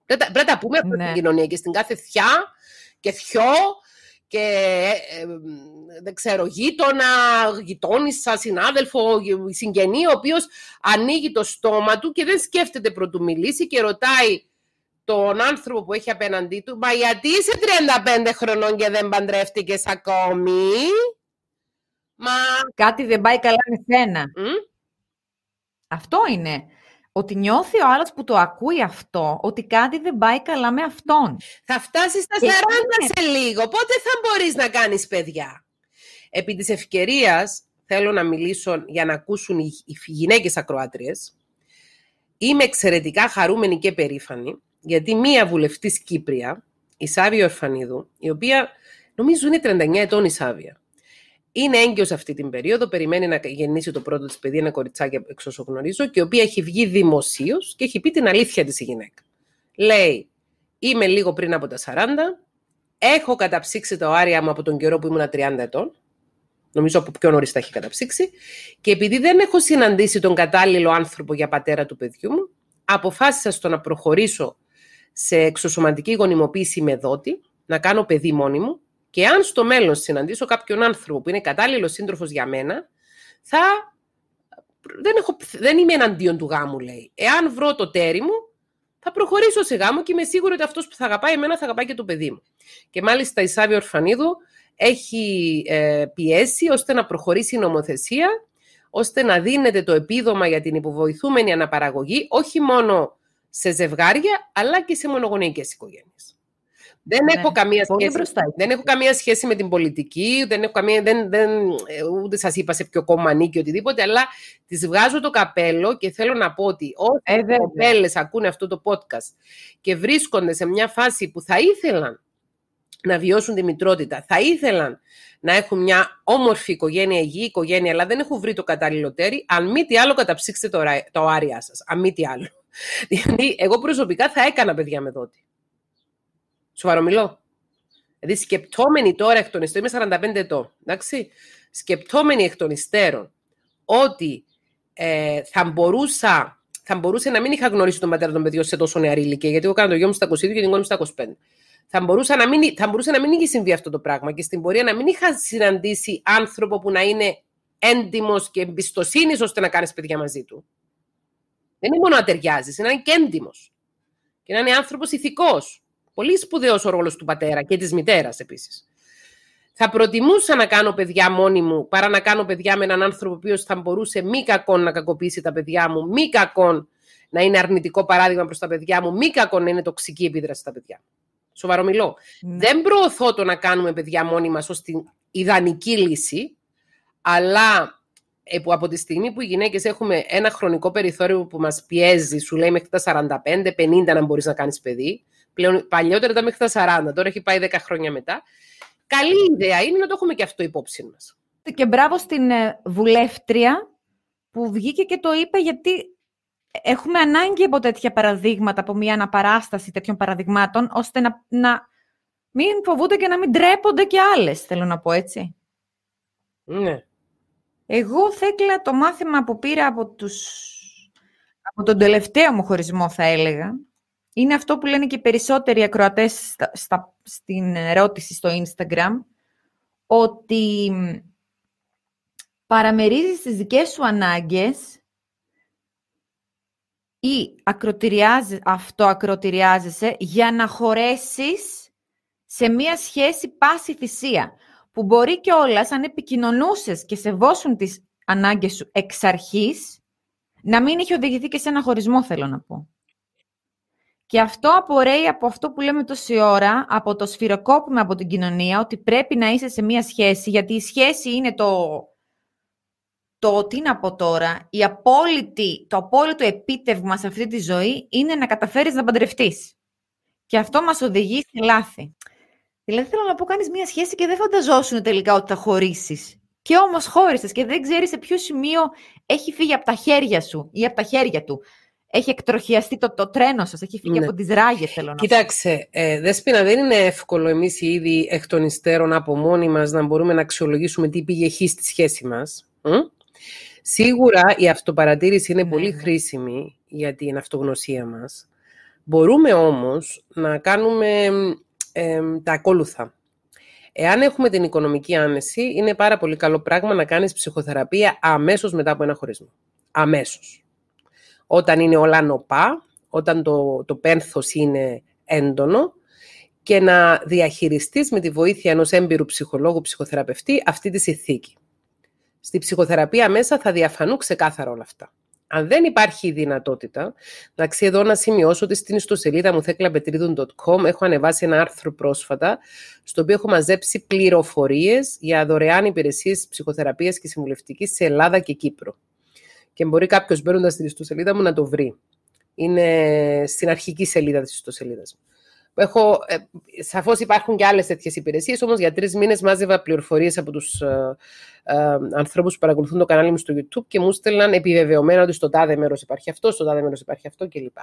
Πρέπει να τα πούμε από ναι. την κοινωνία και στην κάθε θιά και θιό και ε, ε, δεν ξέρω, γείτονα, γειτόνισσα, συνάδελφο, συγγενή, ο οποίος ανοίγει το στόμα του και δεν σκέφτεται πρωτού μιλήσει και ρωτάει τον άνθρωπο που έχει απέναντί του, «Μα γιατί είσαι 35 χρονών και δεν παντρεύτηκες ακόμη» Μα... Κάτι δεν πάει καλά με σένα. Αυτό είναι ότι νιώθει ο άλλος που το ακούει αυτό, ότι κάτι δεν πάει καλά με αυτόν. Θα φτάσεις στα 40 σε λίγο, πότε θα μπορείς να κάνεις παιδιά. Επί της ευκαιρίας θέλω να μιλήσω για να ακούσουν οι γυναίκες ακροάτριες. Είμαι εξαιρετικά χαρούμενη και περήφανη, γιατί μία βουλευτής Κύπρια, η Σάβια Ορφανίδου, η οποία νομίζω είναι 39 ετών η Σάβια, είναι έγκυος αυτή την περίοδο, περιμένει να γεννήσει το πρώτο της παιδί, ένα κοριτσάκι εξ όσο γνωρίζω, και η οποία έχει βγει δημοσίως και έχει πει την αλήθεια της η γυναίκα. Λέει, είμαι λίγο πριν από τα 40, έχω καταψύξει το άρια μου από τον καιρό που ήμουν 30 ετών, νομίζω από πιο νωρίς τα έχει καταψύξει, και επειδή δεν έχω συναντήσει τον κατάλληλο άνθρωπο για πατέρα του παιδιού μου, αποφάσισα στο να προχωρήσω σε εξωσωματική γονιμοποίηση με δότη, να κάνω παιδί μόνη μου, και αν στο μέλλον συναντήσω κάποιον άνθρωπο που είναι κατάλληλος σύντροφος για μένα, θα. Δεν, έχω... δεν είμαι εναντίον του γάμου, λέει. Εάν βρω το τέρι μου, θα προχωρήσω σε γάμο και είμαι σίγουρη ότι αυτός που θα αγαπάει εμένα θα αγαπάει και το παιδί μου. Και μάλιστα η Σάβη Ορφανίδου έχει ε, πιέσει ώστε να προχωρήσει η νομοθεσία, ώστε να δίνεται το επίδομα για την υποβοηθούμενη αναπαραγωγή, όχι μόνο σε ζευγάρια, αλλά και σε μονογονεϊκές οικογένειες. Δεν, ναι. έχω καμία σχέση, δεν έχω καμία σχέση με την πολιτική, δεν έχω καμία, δεν, δεν, ε, ούτε σας είπα σε ποιο κόμμα ανήκει οτιδήποτε, αλλά τις βγάζω το καπέλο και θέλω να πω ότι όσοι ε, ακούνε αυτό το podcast και βρίσκονται σε μια φάση που θα ήθελαν να βιώσουν τη μητρότητα, θα ήθελαν να έχουν μια όμορφη οικογένεια, υγιή οικογένεια, αλλά δεν έχουν βρει το κατάλληλο τέρι, αν μη τι άλλο καταψύξτε το, το άρια σας, αν μη τι άλλο. Γιατί *laughs* εγώ προσωπικά θα έκανα παιδιά με δότη. Σοβαρό μιλώ. Δηλαδή σκεπτόμενοι τώρα εκ των υστέρων, είμαι 45 ετών, εντάξει, σκεπτόμενοι εκ των υστέρων ότι ε, θα, μπορούσα, θα μπορούσε να μην είχα γνωρίσει τον πατέρα των παιδιών σε τόσο νεαρή ηλικία, γιατί εγώ κάνω το γιο μου στα 22 και την κόρη μου στα 25. Θα, να μην, θα μπορούσε να μην είχε συμβεί αυτό το πράγμα και στην πορεία να μην είχα συναντήσει άνθρωπο που να είναι έντιμος και εμπιστοσύνης ώστε να κάνεις παιδιά μαζί του. Δεν είναι μόνο να ταιριάζεις, είναι να είναι και έντιμος. Και να είναι άνθρωπος ηθικός. Πολύ σπουδαίος ο ρόλος του πατέρα και της μητέρας επίσης. Θα προτιμούσα να κάνω παιδιά μόνη μου παρά να κάνω παιδιά με έναν άνθρωπο που θα μπορούσε μη κακόν να κακοποιήσει τα παιδιά μου, μη κακόν να είναι αρνητικό παράδειγμα προς τα παιδιά μου, μη κακόν να είναι τοξική επίδραση στα παιδιά. Σοβαρό μιλώ. Ναι. Δεν προωθώ το να κάνουμε παιδιά μόνοι μας ως την ιδανική λύση, αλλά από τη στιγμή που οι γυναίκες έχουμε ένα χρονικό περιθώριο που μας πιέζει, σου λέει μέχρι τα 45-50 να μπορείς να κάνεις παιδί, Πλέον, παλιότερα ήταν μέχρι τα 40, τώρα έχει πάει 10 χρόνια μετά. Καλή ιδέα είναι να το έχουμε και αυτό υπόψη μας. Και μπράβο στην ε, βουλεύτρια που βγήκε και το είπε γιατί έχουμε ανάγκη από τέτοια παραδείγματα, από μια αναπαράσταση τέτοιων παραδειγμάτων, ώστε να, να μην φοβούνται και να μην ντρέπονται και άλλες, θέλω να πω έτσι. Ναι. Εγώ Θέκλα, το μάθημα που πήρα από, τους... από τον τελευταίο μου χωρισμό, θα έλεγα, είναι αυτό που λένε και οι περισσότεροι ακροατές στα, στην ερώτηση στο Instagram, ότι παραμερίζεις τις δικές σου ανάγκες ή ακροτηριάζε, αυτό ακροτηριάζεσαι για να χωρέσεις σε μία σχέση πάση θυσία. Που μπορεί και όλα, αν επικοινωνούσες και σεβόσουν τις ανάγκες σου εξ αρχής, να μην έχει οδηγηθεί και σε ένα χωρισμό, θέλω να πω. Και αυτό απορρέει από αυτό που λέμε τόση ώρα, από το σφυροκόπημα από την κοινωνία, ότι πρέπει να είσαι σε μία σχέση, γιατί η σχέση είναι το... Το τι να πω τώρα, η απόλυτη, το απόλυτο επίτευγμα σε αυτή τη ζωή είναι να καταφέρεις να παντρευτείς. Και αυτό μας οδηγεί σε λάθη. Δηλαδή θέλω να πω κάνεις μία σχέση και δεν φανταζόσουν τελικά ότι θα χωρίσεις. Και όμως χώρισες και δεν ξέρεις σε ποιο σημείο έχει φύγει από τα χέρια σου ή από τα χέρια του έχει εκτροχιαστεί το, το τρένο σας έχει φύγει ναι. από τις ράγες, θέλω να Κοιτάξε, ε, Δέσποινα, δεν είναι εύκολο εμείς οι ήδη εκ των υστέρων από μόνοι μας να μπορούμε να αξιολογήσουμε τι πήγε χει στη σχέση μας. Σίγουρα η αυτοπαρατήρηση είναι ναι, πολύ ναι. χρήσιμη για την αυτογνωσία μας. Μπορούμε όμως να κάνουμε ε, τα ακόλουθα. Εάν έχουμε την οικονομική άνεση, είναι πάρα πολύ καλό πράγμα να κάνεις ψυχοθεραπεία αμέσως μετά από ένα χωρισμό. Αμέσως όταν είναι όλα νοπά, όταν το, το πένθος είναι έντονο και να διαχειριστείς με τη βοήθεια ενός έμπειρου ψυχολόγου, ψυχοθεραπευτή, αυτή τη συνθήκη. Στη ψυχοθεραπεία μέσα θα διαφανούν ξεκάθαρα όλα αυτά. Αν δεν υπάρχει η δυνατότητα, εντάξει, εδώ να σημειώσω ότι στην ιστοσελίδα μου theklapetridon.com έχω ανεβάσει ένα άρθρο πρόσφατα, στο οποίο έχω μαζέψει πληροφορίες για δωρεάν υπηρεσίες ψυχοθεραπείας και συμβουλευτικής σε Ελλάδα και Κύπρο και μπορεί κάποιος μπαίνοντας στην ιστοσελίδα μου να το βρει. Είναι στην αρχική σελίδα της ιστοσελίδας μου. ε, Σαφώς υπάρχουν και άλλες τέτοιες υπηρεσίες, όμως για τρεις μήνες μάζευα πληροφορίες από τους ε, ε, ανθρώπους που παρακολουθούν το κανάλι μου στο YouTube και μου στέλναν επιβεβαιωμένα ότι στο τάδε μέρος υπάρχει αυτό, στο τάδε μέρος υπάρχει αυτό κλπ.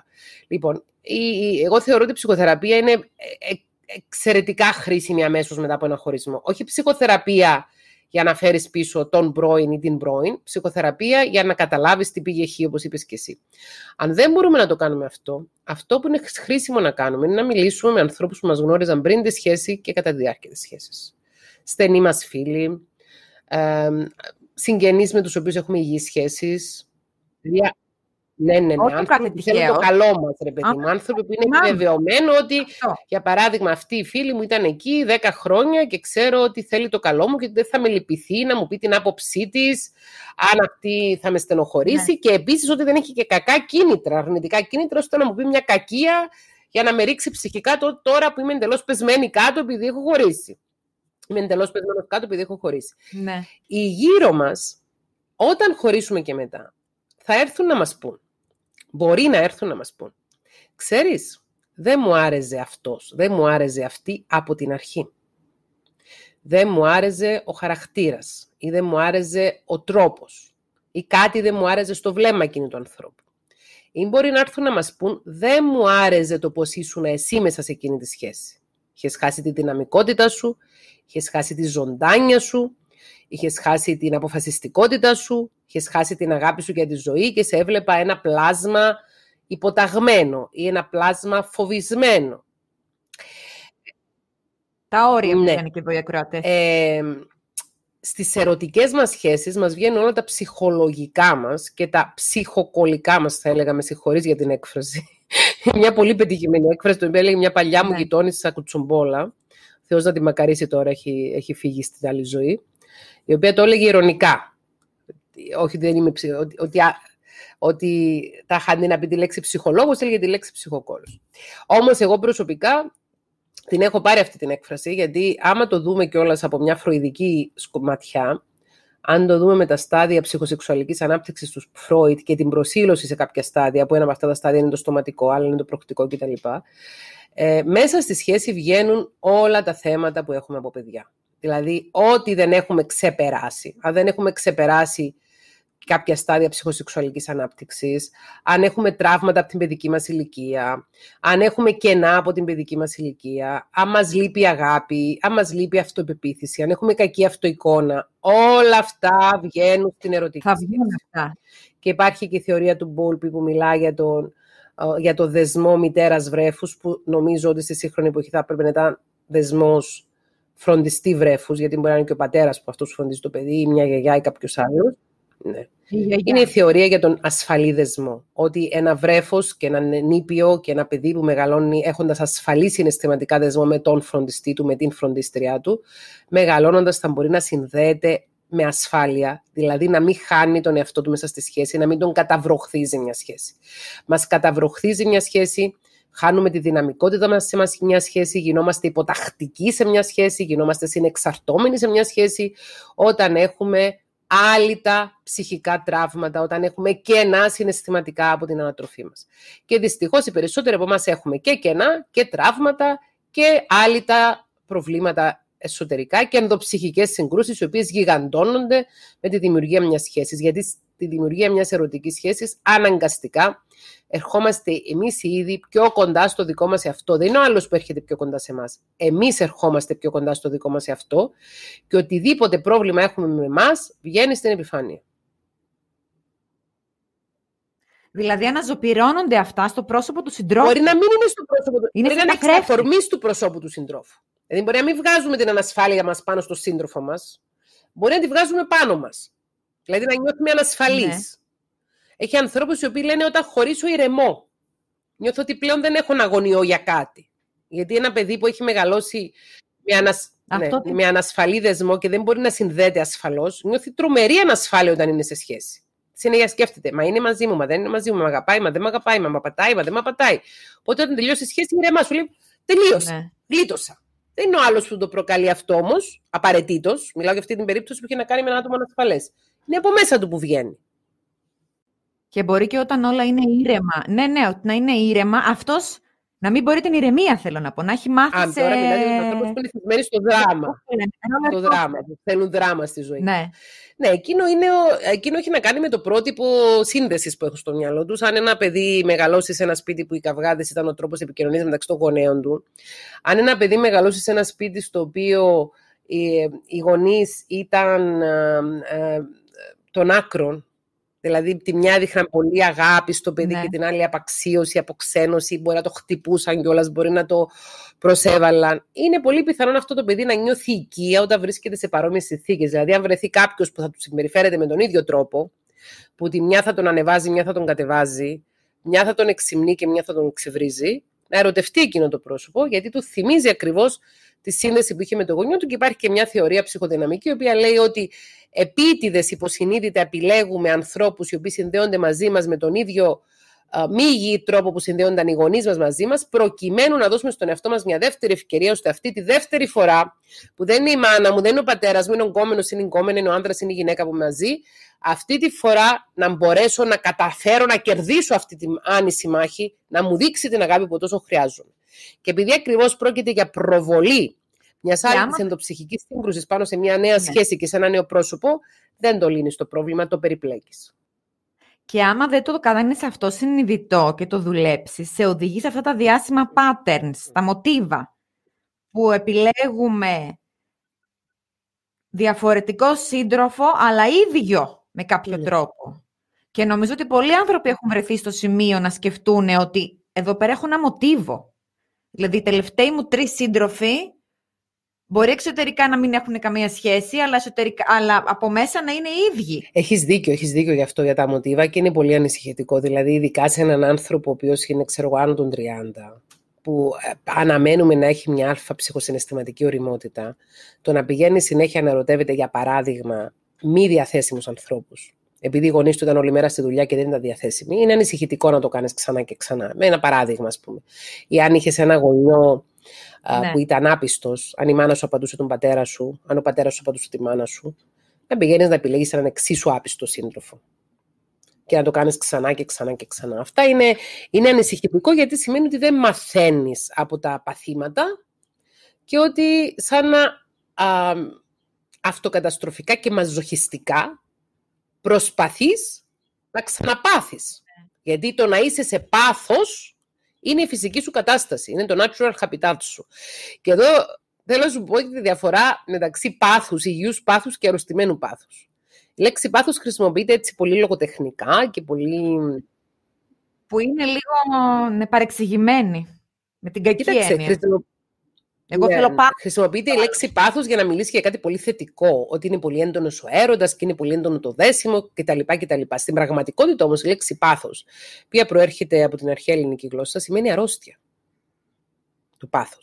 Λοιπόν, η, η, εγώ θεωρώ ότι η ψυχοθεραπεία είναι ε, ε, εξαιρετικά χρήσιμη αμέσως μετά από ένα χωρισμό. Όχι ψυχοθεραπεία για να φέρεις πίσω τον πρώην ή την πρώην, ψυχοθεραπεία για να καταλάβεις τι πήγε χει, όπως είπες και εσύ. Αν δεν μπορούμε να το κάνουμε αυτό, αυτό που είναι χρήσιμο να κάνουμε είναι να μιλήσουμε με ανθρώπους που μας γνώριζαν πριν τη σχέση και κατά τη διάρκεια της σχέσης. Στενοί μας φίλοι, συγγενείς με τους οποίους έχουμε υγιείς σχέσεις, ναι, ναι, ναι. Άνθρωποι που θέλουν το καλό μας, ρε παιδί μου. Άνθρωποι που είναι επιβεβαιωμένο ότι, για παράδειγμα, αυτή η φίλη μου ήταν εκεί 10 χρόνια και ξέρω ότι θέλει το καλό μου και δεν θα με λυπηθεί να μου πει την άποψή της, αν αυτή θα με στενοχωρήσει. Ναι. Και επίσης ότι δεν έχει και κακά κίνητρα, αρνητικά κίνητρα, ώστε να μου πει μια κακία για να με ρίξει ψυχικά το, τώρα που είμαι εντελώς πεσμένη κάτω επειδή έχω χωρίσει. Είμαι εντελώς πεσμένος κάτω επειδή έχω χωρίσει. Ναι. Οι γύρω μας, όταν χωρίσουμε και μετά, θα έρθουν να μας πούν Μπορεί να έρθουν να μας πούν. Ξέρεις, δεν μου άρεσε αυτός, δεν μου άρεσε αυτή από την αρχή. Δεν μου άρεσε ο χαρακτήρας ή δεν μου άρεσε ο τρόπος ή κάτι δεν μου άρεσε στο βλέμμα εκείνη του ανθρώπου. Ή μπορεί να έρθουν να μας πούν δεν μου άρεσε το πώς ήσουν εσύ μέσα σε εκείνη τη σχέση. Είχες χάσει τη δυναμικότητα σου, είχες χάσει τη ζωντάνια σου, είχες χάσει την αποφασιστικότητα σου, είχε χάσει την αγάπη σου για τη ζωή και σε έβλεπα ένα πλάσμα υποταγμένο ή ένα πλάσμα φοβισμένο. Τα όρια που ναι. και ε, στις ερωτικές μας σχέσεις μας βγαίνουν όλα τα ψυχολογικά μας και τα ψυχοκολικά μας, θα έλεγα, με συγχωρείς για την έκφραση. *laughs* μια πολύ πετυχημένη έκφραση, το έλεγε μια παλιά μου ναι. γειτόνιση, σαν κουτσουμπόλα. Θεός να τη μακαρίσει τώρα, έχει, φύγει στην άλλη ζωή. Η οποία το έλεγε ηρωνικά όχι δεν είμαι ότι, ότι, ότι θα είχαν να πει τη λέξη ψυχολόγος, έλεγε τη λέξη ψυχοκόλος. Όμως εγώ προσωπικά την έχω πάρει αυτή την έκφραση, γιατί άμα το δούμε κιόλας από μια φροηδική σκοματιά, αν το δούμε με τα στάδια ψυχοσεξουαλικής ανάπτυξης τους Φρόιτ και την προσήλωση σε κάποια στάδια, που ένα από αυτά τα στάδια είναι το στοματικό, άλλο είναι το προκτικό κτλ. Ε, μέσα στη σχέση βγαίνουν όλα τα θέματα που έχουμε από παιδιά. Δηλαδή, ό,τι δεν έχουμε ξεπεράσει. Αν δεν έχουμε ξεπεράσει κάποια στάδια ψυχοσεξουαλικής ανάπτυξης, αν έχουμε τραύματα από την παιδική μας ηλικία, αν έχουμε κενά από την παιδική μας ηλικία, αν μας λείπει αγάπη, αν μας λείπει αυτοπεποίθηση, αν έχουμε κακή αυτοεικόνα. Όλα αυτά βγαίνουν στην ερωτική. Θα βγαίνουν αυτά. Και υπάρχει και η θεωρία του Μπόλπη που μιλά για τον για το δεσμό μητέρας βρέφους, που νομίζω ότι στη σύγχρονη εποχή θα έπρεπε να ήταν δεσμός φροντιστή βρέφους, γιατί μπορεί να είναι και ο πατέρας που αυτός φροντίζει το παιδί ή μια γιαγιά ή κάποιος άλλος. Ναι. Είναι η θεωρία για τον ασφαλή δεσμό. Ότι ένα βρέφος και ένα νήπιο και ένα παιδί που μεγαλώνει έχοντας ασφαλή συναισθηματικά δεσμό με τον φροντιστή του, με την φροντίστριά του, μεγαλώνοντας θα μπορεί να συνδέεται με ασφάλεια, δηλαδή να μην χάνει τον εαυτό του μέσα στη σχέση, να μην τον καταβροχθίζει μια σχέση. Μας καταβροχθίζει μια σχέση, χάνουμε τη δυναμικότητα μας σε μια σχέση, γινόμαστε υποτακτικοί σε μια σχέση, γινόμαστε συνεξαρτώμενοι σε μια σχέση, όταν έχουμε άλυτα ψυχικά τραύματα, όταν έχουμε κενά συναισθηματικά από την ανατροφή μας. Και δυστυχώς οι περισσότεροι από εμάς έχουμε και κενά και τραύματα και άλυτα προβλήματα εσωτερικά και ενδοψυχικές συγκρούσεις, οι οποίες γιγαντώνονται με τη δημιουργία μιας σχέσης. Γιατί τη δημιουργία μιας ερωτικής σχέσης αναγκαστικά ερχόμαστε εμείς οι ίδιοι πιο κοντά στο δικό μας αυτό. Δεν είναι ο άλλος που έρχεται πιο κοντά σε εμάς. Εμείς ερχόμαστε πιο κοντά στο δικό μας αυτό και οτιδήποτε πρόβλημα έχουμε με εμάς βγαίνει στην επιφάνεια. Δηλαδή αναζωπυρώνονται αυτά στο πρόσωπο του συντρόφου. Μπορεί να μην είναι στο πρόσωπο του Είναι Μπορεί να αφορμής του προσώπου του συντρόφου. Δηλαδή μπορεί να μην βγάζουμε την ανασφάλεια μας πάνω στο σύντροφο μας. Μπορεί να τη βγάζουμε πάνω μας. Δηλαδή να νιώθουμε ανασφαλεί. Ναι. Έχει ανθρώπους οι οποίοι λένε όταν χωρίσω ηρεμώ. Νιώθω ότι πλέον δεν έχω να αγωνιώ για κάτι. Γιατί ένα παιδί που έχει μεγαλώσει με, ανασ... ναι, τι... με ανασφαλή δεσμό και δεν μπορεί να συνδέεται ασφαλώς, νιώθει τρομερή ανασφάλεια όταν είναι σε σχέση. Συνέχεια σκέφτεται, μα είναι μαζί μου, μα δεν είναι μαζί μου, μα αγαπάει, μα δεν με αγαπάει, μα με πατάει, μα δεν με πατάει. Οπότε όταν τελειώσει η σχέση, ηρεμά σου λέει, τελείωσε. Ναι. Γλίτωσα. Δεν είναι ο άλλος που το προκαλεί αυτό όμως, απαραίτητος. Μιλάω για αυτή την περίπτωση που είχε να κάνει με ένα άτομο ανασφαλές. Είναι από μέσα του που βγαίνει. Και μπορεί και όταν όλα είναι ήρεμα. Ναι, ναι, να είναι ήρεμα. Αυτός να μην μπορεί την ηρεμία, θέλω να πω. Να έχει μάθει. Αν τώρα μιλάτε για ανθρώπους που είναι στο δράμα. Ναι, ναι, ναι, το δράμα. Θέλουν δράμα στη ζωή. Ναι, ναι εκείνο, εκείνο έχει να κάνει με το πρότυπο σύνδεσης που έχουν στο μυαλό τους. Αν ένα παιδί μεγαλώσει σε ένα σπίτι που οι καυγάδες ήταν ο τρόπος επικοινωνίας μεταξύ των γονέων του. Αν ένα παιδί μεγαλώσει σε ένα σπίτι στο οποίο ε, οι, οι γονείς ήταν ε, ε, των άκρων Δηλαδή, τη μια δείχναν πολύ αγάπη στο παιδί ναι. και την άλλη απαξίωση, αποξένωση. Μπορεί να το χτυπούσαν κιόλας, μπορεί να το προσέβαλαν. Είναι πολύ πιθανόν αυτό το παιδί να νιώθει οικία όταν βρίσκεται σε παρόμοιες συνθήκες. Δηλαδή, αν βρεθεί κάποιος που θα του συμπεριφέρεται με τον ίδιο τρόπο, που τη μια θα τον ανεβάζει, μια θα τον κατεβάζει, μια θα τον εξυμνεί και μια θα τον ξεβρίζει, να ερωτευτεί εκείνο το πρόσωπο, γιατί του θυμίζει ακριβώς τη σύνδεση που είχε με το γονιό του και υπάρχει και μια θεωρία ψυχοδυναμική, η οποία λέει ότι επίτηδες υποσυνείδητα επιλέγουμε ανθρώπους οι οποίοι συνδέονται μαζί μας με τον ίδιο μη υγιή τρόπο που συνδέονταν οι γονείς μας μαζί μας, προκειμένου να δώσουμε στον εαυτό μας μια δεύτερη ευκαιρία, ώστε αυτή τη δεύτερη φορά, που δεν είναι η μάνα μου, δεν είναι ο πατέρας μου, είναι ο γκόμενος, είναι η κόμενη είναι ο άντρα, είναι η γυναίκα που μαζί, αυτή τη φορά να μπορέσω να καταφέρω να κερδίσω αυτή την άνηση μάχη, να μου δείξει την αγάπη που τόσο χρειάζομαι. Και επειδή ακριβώς πρόκειται για προβολή μιας άλλης άμα... ενδοψυχικής σύγκρουσης πάνω σε μια νέα ναι. σχέση και σε ένα νέο πρόσωπο, δεν το λύνεις το πρόβλημα, το περιπλέκεις. Και άμα δεν το κάνεις αυτό συνειδητό και το δουλέψεις, σε οδηγεί σε αυτά τα διάσημα patterns, τα μοτίβα που επιλέγουμε διαφορετικό σύντροφο, αλλά ίδιο με κάποιο ναι. τρόπο. Και νομίζω ότι πολλοί άνθρωποι έχουν βρεθεί στο σημείο να σκεφτούν ότι εδώ πέρα έχω ένα μοτίβο. Δηλαδή, οι τελευταίοι μου τρεις σύντροφοι Μπορεί εξωτερικά να μην έχουν καμία σχέση, αλλά, εσωτερικά, αλλά από μέσα να είναι οι ίδιοι. Έχεις δίκιο, έχεις δίκιο γι' αυτό για τα μοτίβα και είναι πολύ ανησυχητικό. Δηλαδή, ειδικά σε έναν άνθρωπο ο οποίος είναι, ξέρω εγώ, άνω των 30, που ε, αναμένουμε να έχει μια αλφα ψυχοσυναισθηματική οριμότητα, το να πηγαίνει συνέχεια να ερωτεύεται για παράδειγμα, μη διαθέσιμους ανθρώπους, επειδή οι γονείς του ήταν όλη μέρα στη δουλειά και δεν ήταν διαθέσιμοι, είναι ανησυχητικό να το κάνεις ξανά και ξανά. Με ένα παράδειγμα, ας πούμε. Ή αν είχες ένα γονιό ναι. που ήταν άπιστος, αν η μάνα σου απαντούσε τον πατέρα σου, αν ο πατέρας σου απαντούσε τη μάνα σου, να πηγαίνεις να επιλέγεις έναν εξίσου άπιστο σύντροφο. Και να το κάνεις ξανά και ξανά και ξανά. Αυτά είναι, είναι ανησυχητικό γιατί σημαίνει ότι δεν μαθαίνεις από τα παθήματα και ότι σαν να α, αυτοκαταστροφικά και μαζοχιστικά προσπαθείς να ξαναπάθεις. Ναι. Γιατί το να είσαι σε πάθος είναι η φυσική σου κατάσταση, είναι το natural habitat σου. Και εδώ θέλω να σου πω και τη διαφορά μεταξύ πάθους, υγιου πάθους και αρρωστημένου πάθους. Η λέξη πάθος χρησιμοποιείται έτσι πολύ λογοτεχνικά και πολύ... Που είναι λίγο ε, παρεξηγημένη, με την κακή Κοίταξε, έννοια. Εγώ yeah. Ναι, θέλω ναι. Χρησιμοποιείται η λέξη πάθος για να μιλήσει για κάτι πολύ θετικό. Ότι είναι πολύ έντονος ο έρωτας και είναι πολύ έντονο το δέσιμο κτλ. κτλ. Στην πραγματικότητα όμως η λέξη πάθος, οποία προέρχεται από την αρχαία ελληνική γλώσσα, σημαίνει αρρώστια. Το πάθος.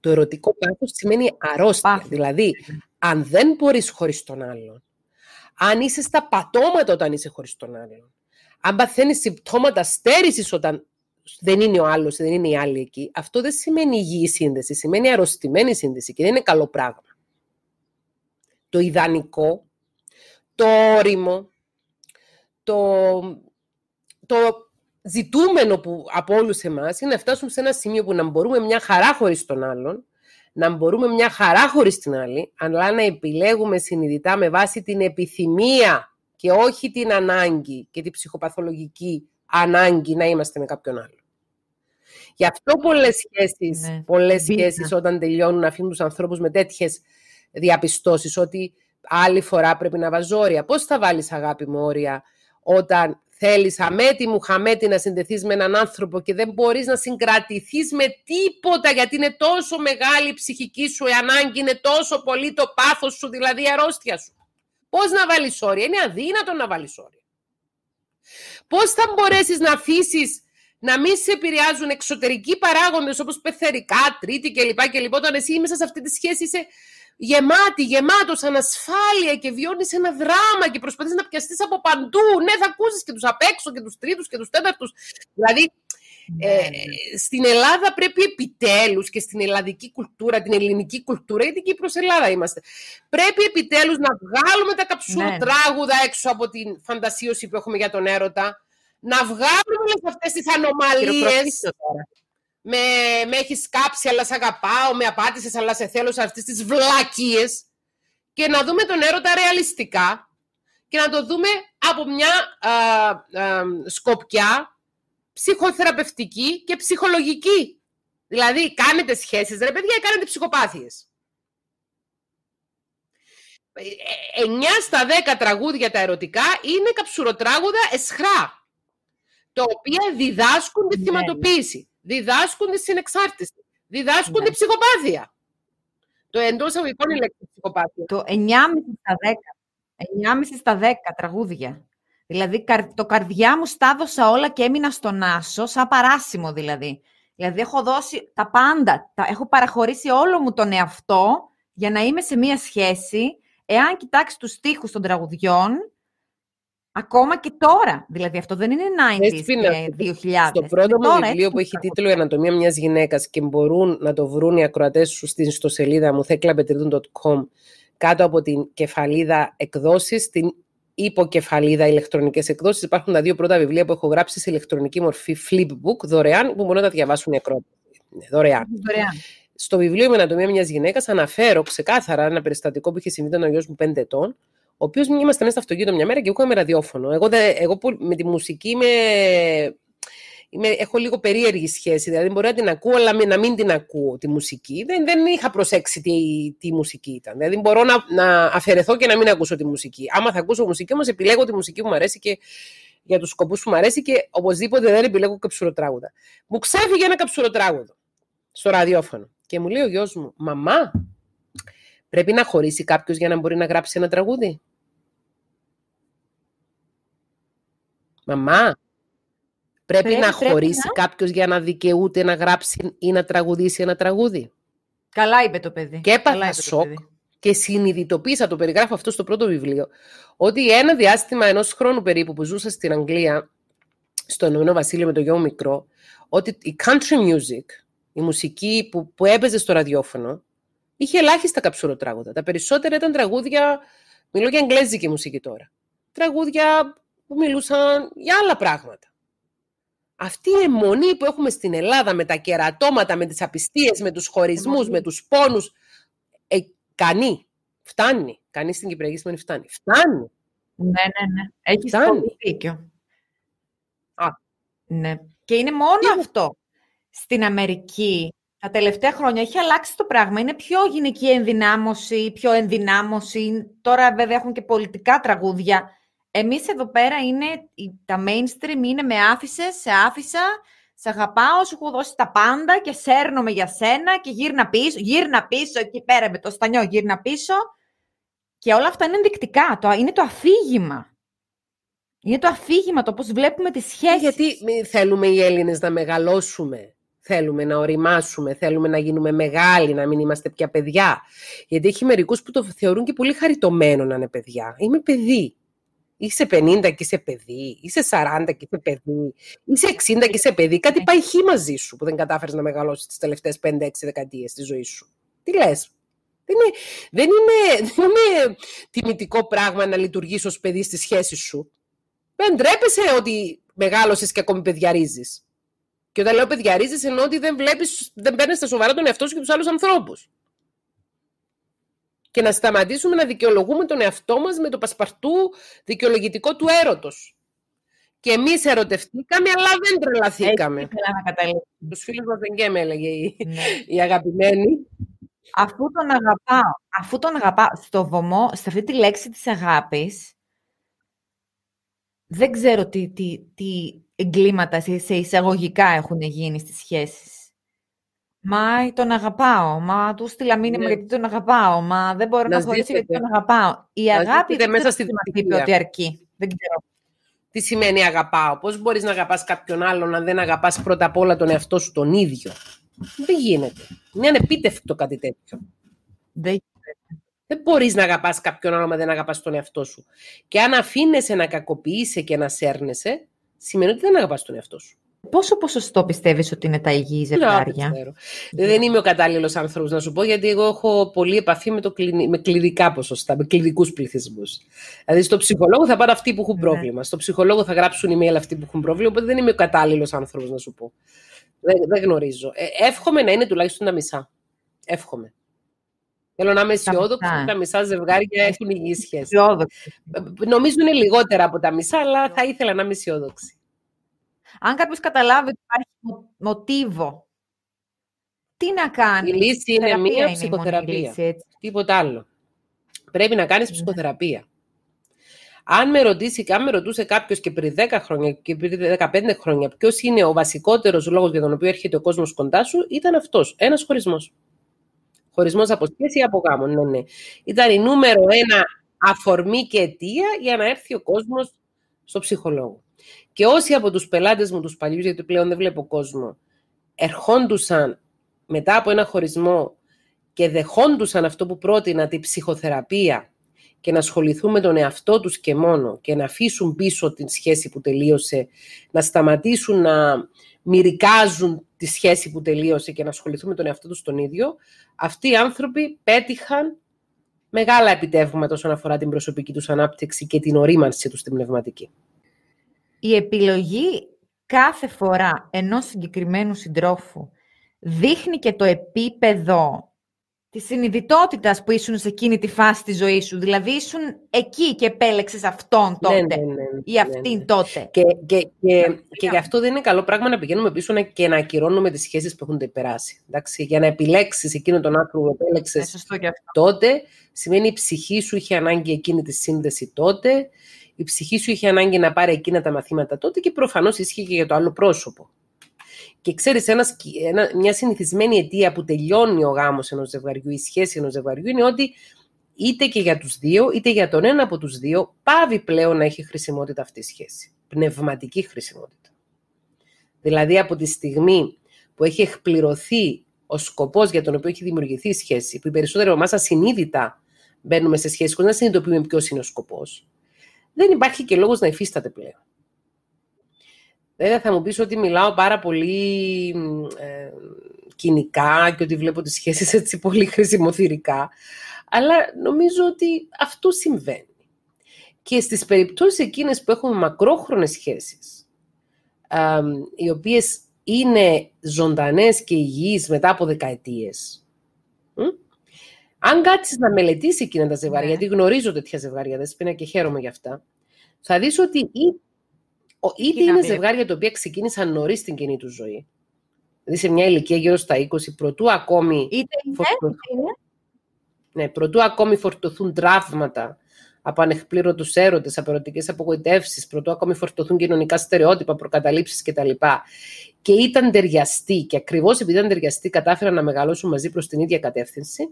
Το ερωτικό πάθος σημαίνει αρρώστια. Πάθος. Δηλαδή, αν δεν μπορείς χωρίς τον άλλον, αν είσαι στα πατώματα όταν είσαι χωρίς τον άλλον, αν παθαίνεις συμπτώματα στέρησης όταν δεν είναι ο άλλος, δεν είναι η άλλη εκεί. Αυτό δεν σημαίνει υγιή σύνδεση, σημαίνει αρρωστημένη σύνδεση και δεν είναι καλό πράγμα. Το ιδανικό, το όριμο, το, το ζητούμενο που από όλους εμάς... είναι να φτάσουμε σε ένα σημείο που να μπορούμε μια χαρά χωρίς τον άλλον, να μπορούμε μια χαρά χωρίς την άλλη, αλλά να επιλέγουμε συνειδητά με βάση την επιθυμία και όχι την ανάγκη και την ψυχοπαθολογική ανάγκη να είμαστε με κάποιον άλλο. Γι' αυτό πολλές σχέσεις, ναι. πολλές σχέσεις όταν τελειώνουν αφήνουν τους ανθρώπους με τέτοιες διαπιστώσεις ότι άλλη φορά πρέπει να βάζω όρια. Πώς θα βάλεις αγάπη μου όρια όταν θέλεις αμέτη μου χαμέτη να συνδεθείς με έναν άνθρωπο και δεν μπορείς να συγκρατηθείς με τίποτα γιατί είναι τόσο μεγάλη η ψυχική σου η ανάγκη, είναι τόσο πολύ το πάθος σου, δηλαδή η αρρώστια σου. Πώς να βάλεις όρια, είναι αδύνατο να βάλεις όρια. Πώς θα μπορέσεις να αφήσεις να μην σε επηρεάζουν εξωτερικοί παράγοντες όπως πεθερικά, τρίτη κλπ. Και Όταν εσύ μέσα σε αυτή τη σχέση είσαι γεμάτη, γεμάτος, ανασφάλεια και βιώνεις ένα δράμα και προσπαθείς να πιαστείς από παντού. Ναι, θα ακούσεις και τους απ' έξω και τους τρίτους και τους τέταρτους. Δηλαδή, ε, στην Ελλάδα πρέπει επιτέλους και στην ελλαδική κουλτούρα, την ελληνική κουλτούρα, γιατί και προς Ελλάδα είμαστε, πρέπει επιτέλους να βγάλουμε τα καψού ναι. τράγουδα έξω από την φαντασίωση που έχουμε για τον έρωτα να βγάλουμε όλες αυτές τις ανομαλίες με, με έχεις κάψει αλλά σε αγαπάω, με απάτησες αλλά σε θέλω σε αυτές τις βλακίες και να δούμε τον έρωτα ρεαλιστικά και να το δούμε από μια α, σκοπιά ψυχοθεραπευτική και ψυχολογική. Δηλαδή, κάνετε σχέσεις, ρε παιδιά, ή κάνετε ψυχοπάθειες. 9 ε, στα 10 τραγούδια τα ερωτικά είναι καψουροτράγουδα εσχρά τα οποία διδάσκουν τη ναι, ναι. θυματοποίηση, διδάσκουν τη συνεξάρτηση, διδάσκουν τη ναι. ψυχοπάθεια. Το εντός αγωγικών είναι λέξη ψυχοπάθεια. Το 9,5 στα 10. 9,5 στα 10 τραγούδια. Δηλαδή το καρδιά μου στάδωσα όλα και έμεινα στον άσο, σαν παράσημο δηλαδή. Δηλαδή έχω δώσει τα πάντα, τα, έχω παραχωρήσει όλο μου τον εαυτό για να είμαι σε μία σχέση. Εάν κοιτάξεις τους στίχους των τραγουδιών, Ακόμα και τώρα. Δηλαδή αυτό δεν είναι 90s και 2000. Στο πρώτο ε, μου βιβλίο που έχει τίτλο «Η ανατομία μιας γυναίκας» και μπορούν να το βρουν οι ακροατές σου στην ιστοσελίδα μου theklapetridon.com κάτω από την κεφαλίδα εκδόσεις, την υποκεφαλίδα ηλεκτρονικές εκδόσεις. Υπάρχουν τα δύο πρώτα βιβλία που έχω γράψει σε ηλεκτρονική μορφή flipbook, δωρεάν, που μπορούν να τα διαβάσουν οι ακροατές. Ναι, δωρεάν. δωρεάν. Στο βιβλίο «Η ανατομία μιας γυναίκας αναφέρω ξεκάθαρα ένα περιστατικό που είχε συμβεί όταν ο γιό μου 5 ετών, ο οποίο είμαστε μέσα στο αυτοκίνητο μια μέρα και ακούγαμε ραδιόφωνο. Εγώ, δε, εγώ με τη μουσική είμαι, είμαι, έχω λίγο περίεργη σχέση. Δηλαδή, μπορώ να την ακούω, αλλά να μην την ακούω τη μουσική. Δεν, δεν είχα προσέξει τι, τι μουσική ήταν. Δηλαδή, μπορώ να, να αφαιρεθώ και να μην ακούσω τη μουσική. Άμα θα ακούσω μουσική, όμως επιλέγω τη μουσική που μου αρέσει και για τους σκοπούς που μου αρέσει και οπωσδήποτε δεν επιλέγω καψουροτράγουδα. Μου ξάφυγε ένα καψουροτράγουδο στο ραδιόφωνο. Και μου λέει ο γιος μου, Μαμά, πρέπει να χωρίσει κάποιος για να μπορεί να γράψει ένα τραγούδι. Μαμά, πρέπει, να πρέπει χωρίσει να... κάποιος για να δικαιούται να γράψει ή να τραγουδήσει ένα τραγούδι. Καλά είπε το παιδί. Και έπαθα σοκ και συνειδητοποίησα, το περιγράφω αυτό στο πρώτο βιβλίο, ότι ένα διάστημα ενός χρόνου περίπου που ζούσα στην Αγγλία, στο Ηνωμένο Βασίλειο με τον γιο μου μικρό, ότι η country music, η μουσική που, που έπαιζε στο ραδιόφωνο, είχε ελάχιστα καψούρο τραγούδα. Τα περισσότερα ήταν τραγούδια, μιλώ για αγγλέζικη μουσική τώρα, τραγούδια που μιλούσαν για άλλα πράγματα. Αυτή η αιμονή που έχουμε στην Ελλάδα με τα κερατώματα, με τις απιστίες, με τους χωρισμούς, με τους πόνους, ε, κανεί, φτάνει. Κανείς στην Κυπριακή σημαίνει φτάνει. Φτάνει. Ναι, ναι, ναι. Έχεις πολύ δίκιο. Α. Ναι. Και είναι μόνο αυτό. Στην Αμερική τα τελευταία χρόνια έχει αλλάξει το πράγμα. Είναι πιο γυναική ενδυνάμωση, πιο ενδυνάμωση. Τώρα βέβαια έχουν και πολιτικά τραγούδια εμείς εδώ πέρα είναι, τα mainstream είναι με άφησες, σε άφησα, σε αγαπάω, σου έχω δώσει τα πάντα και σέρνομαι για σένα και γύρνα πίσω, γύρνα πίσω εκεί πέρα με το στανιό, γύρνα πίσω. Και όλα αυτά είναι ενδεικτικά, το, είναι το αφήγημα. Είναι το αφήγημα, το πώς βλέπουμε τις σχέσεις. Γιατί θέλουμε οι Έλληνες να μεγαλώσουμε, θέλουμε να οριμάσουμε, θέλουμε να γίνουμε μεγάλοι, να μην είμαστε πια παιδιά. Γιατί έχει μερικούς που το θεωρούν και πολύ χαριτωμένο να είναι παιδιά. Είμαι παιδί είσαι 50 και είσαι παιδί, είσαι 40 και είσαι παιδί, είσαι 60 και είσαι παιδί, κάτι ε. πάει χί μαζί σου που δεν κατάφερες να μεγαλώσεις τις τελευταιε 5 5-6 δεκαετίες της ζωής σου. Τι λες, δεν είναι, δεν δεν είναι τιμητικό πράγμα να λειτουργήσει ως παιδί στη σχέση σου. Δεν τρέπεσαι ότι μεγάλωσες και ακόμη παιδιάρίζει. Και όταν λέω παιδιαρίζεις, εννοώ ότι δεν βλέπεις, δεν παίρνεις στα σοβαρά τον εαυτό σου και τους άλλους ανθρώπους και να σταματήσουμε να δικαιολογούμε τον εαυτό μας με το πασπαρτού δικαιολογητικό του έρωτος. Και εμείς ερωτευτήκαμε, αλλά δεν τρελαθήκαμε. Τους φίλους δεν καίμε, έλεγε ναι. η, αγαπημένη. Αφού τον αγαπάω, αφού τον αγαπάω, στο βωμό, σε αυτή τη λέξη της αγάπης, δεν ξέρω τι, τι, τι εγκλήματα σε εισαγωγικά έχουν γίνει στις σχέσεις. Μα τον αγαπάω. Μα του στείλα μήνυμα ναι. γιατί τον αγαπάω. Μα δεν μπορώ να, να χωρίσω γιατί τον αγαπάω. Η να αγάπη δεν μέσα στη είπε αρκεί. Δεν ξέρω. Τι σημαίνει αγαπάω. Πώς μπορείς να αγαπάς κάποιον άλλον αν δεν αγαπάς πρώτα απ' όλα τον εαυτό σου τον ίδιο. Δεν γίνεται. Είναι ανεπίτευτο κάτι τέτοιο. Δεν γίνεται. Δεν μπορείς να αγαπάς κάποιον άλλον αν δεν αγαπάς τον εαυτό σου. Και αν αφήνεσαι να κακοποιείσαι και να σέρνεσαι, σημαίνει ότι δεν αγαπάς τον εαυτό σου πόσο ποσοστό πιστεύεις ότι είναι τα υγιή ζευγάρια. Δεν είμαι ο κατάλληλος άνθρωπος να σου πω, γιατί εγώ έχω πολύ επαφή με, το κλινικά ποσοστά, με κλινικούς πληθυσμούς. Δηλαδή στο ψυχολόγο θα πάνε αυτοί που έχουν ναι. πρόβλημα. Στο ψυχολόγο θα γράψουν email αυτοί που έχουν πρόβλημα, οπότε δεν είμαι ο κατάλληλος άνθρωπος να σου πω. Δεν, δεν γνωρίζω. Ε, εύχομαι να είναι τουλάχιστον τα μισά. Εύχομαι. Θέλω να είμαι αισιόδοξη ότι τα μισά ζευγάρια έχουν υγιή σχέση. Ε, νομίζω είναι λιγότερα από τα μισά, αλλά θα ήθελα να είμαι αισιόδοξη. Αν κάποιος καταλάβει ότι υπάρχει μοτίβο, τι να κάνει. Η λύση είναι μία ψυχοθεραπεία. Είναι λύση, έτσι. Τίποτα άλλο. Πρέπει να κάνεις ναι. ψυχοθεραπεία. Αν με, ρωτήσει, αν με ρωτούσε κάποιος και πριν 10 χρόνια και πριν 15 χρόνια, ποιος είναι ο βασικότερος λόγος για τον οποίο έρχεται ο κόσμος κοντά σου, ήταν αυτός. Ένας χωρισμός. Χωρισμός από σχέση ή από γάμο. Ναι, ναι. Ήταν η νούμερο ένα αφορμή και αιτία για να έρθει ο κόσμος στο ψυχολόγο. Και όσοι από τους πελάτες μου, τους παλιούς, γιατί πλέον δεν βλέπω κόσμο, ερχόντουσαν μετά από ένα χωρισμό και δεχόντουσαν αυτό που πρότεινα, τη ψυχοθεραπεία και να ασχοληθούν με τον εαυτό τους και μόνο και να αφήσουν πίσω την σχέση που τελείωσε, να σταματήσουν να μυρικάζουν τη σχέση που τελείωσε και να ασχοληθούν με τον εαυτό τους τον ίδιο, αυτοί οι άνθρωποι πέτυχαν μεγάλα επιτεύγματα όσον αφορά την προσωπική τους ανάπτυξη και την ορίμανση τους στην πνευματική. Η επιλογή κάθε φορά ενός συγκεκριμένου συντρόφου δείχνει και το επίπεδο της συνειδητότητας που ήσουν σε εκείνη τη φάση της ζωής σου. Δηλαδή, ήσουν εκεί και επέλεξες αυτόν ναι, ναι, τότε ναι, ή αυτήν τότε. Και, και, και, και, γι' αυτό δεν είναι καλό πράγμα να πηγαίνουμε πίσω και να ακυρώνουμε τις σχέσεις που έχουν περάσει. Εντάξει, για να επιλέξεις εκείνο τον άνθρωπο που επέλεξες ε, τότε, σημαίνει η ψυχή σου είχε ανάγκη εκείνη τη σύνδεση τότε, η ψυχή σου είχε ανάγκη να πάρει εκείνα τα μαθήματα τότε και προφανώς ίσχυε και για το άλλο πρόσωπο. Και ξέρεις, μια συνηθισμένη αιτία που τελειώνει ο γάμος ενός ζευγαριού, η σχέση ενός ζευγαριού, είναι ότι είτε και για τους δύο, είτε για τον ένα από τους δύο, πάβει πλέον να έχει χρησιμότητα αυτή η σχέση. Πνευματική χρησιμότητα. Δηλαδή από τη στιγμή που έχει εκπληρωθεί ο σκοπός για τον οποίο έχει δημιουργηθεί η σχέση, που οι περισσότεροι από εμάς ασυνείδητα μπαίνουμε σε σχέση χωρίς να συνειδητοποιούμε ποιος είναι ο σκοπός, δεν υπάρχει και λόγος να υφίσταται πλέον. Βέβαια θα μου πεις ότι μιλάω πάρα πολύ ε, κοινικά και ότι βλέπω τις σχέσεις έτσι πολύ χρησιμοθυρικά. Αλλά νομίζω ότι αυτό συμβαίνει. Και στις περιπτώσεις εκείνες που έχουμε μακρόχρονες σχέσεις, οι οποίες είναι ζωντανές και υγιείς μετά από δεκαετίες, αν κάτσεις να μελετήσεις εκείνα τα ζευγάρια, ναι. γιατί γνωρίζω τέτοια ζευγάρια, δεν σπίνα και χαίρομαι γι' αυτά, θα δεις ότι Είτε είναι ζευγάρια τα οποία ξεκίνησαν νωρίς την κοινή τους ζωή. Δηλαδή σε μια ηλικία γύρω στα 20, προτού ακόμη. Είτε είναι, φορτωθούν, Ναι, προτού ακόμη φορτωθούν τραύματα από ανεκπλήρωτους έρωτες, από ερωτικές απογοητεύσεις, προτού ακόμη φορτωθούν κοινωνικά στερεότυπα, προκαταλήψεις κτλ. Και ήταν ταιριαστοί, και ακριβώς επειδή ήταν ταιριαστοί, κατάφεραν να μεγαλώσουν μαζί προς την ίδια κατεύθυνση.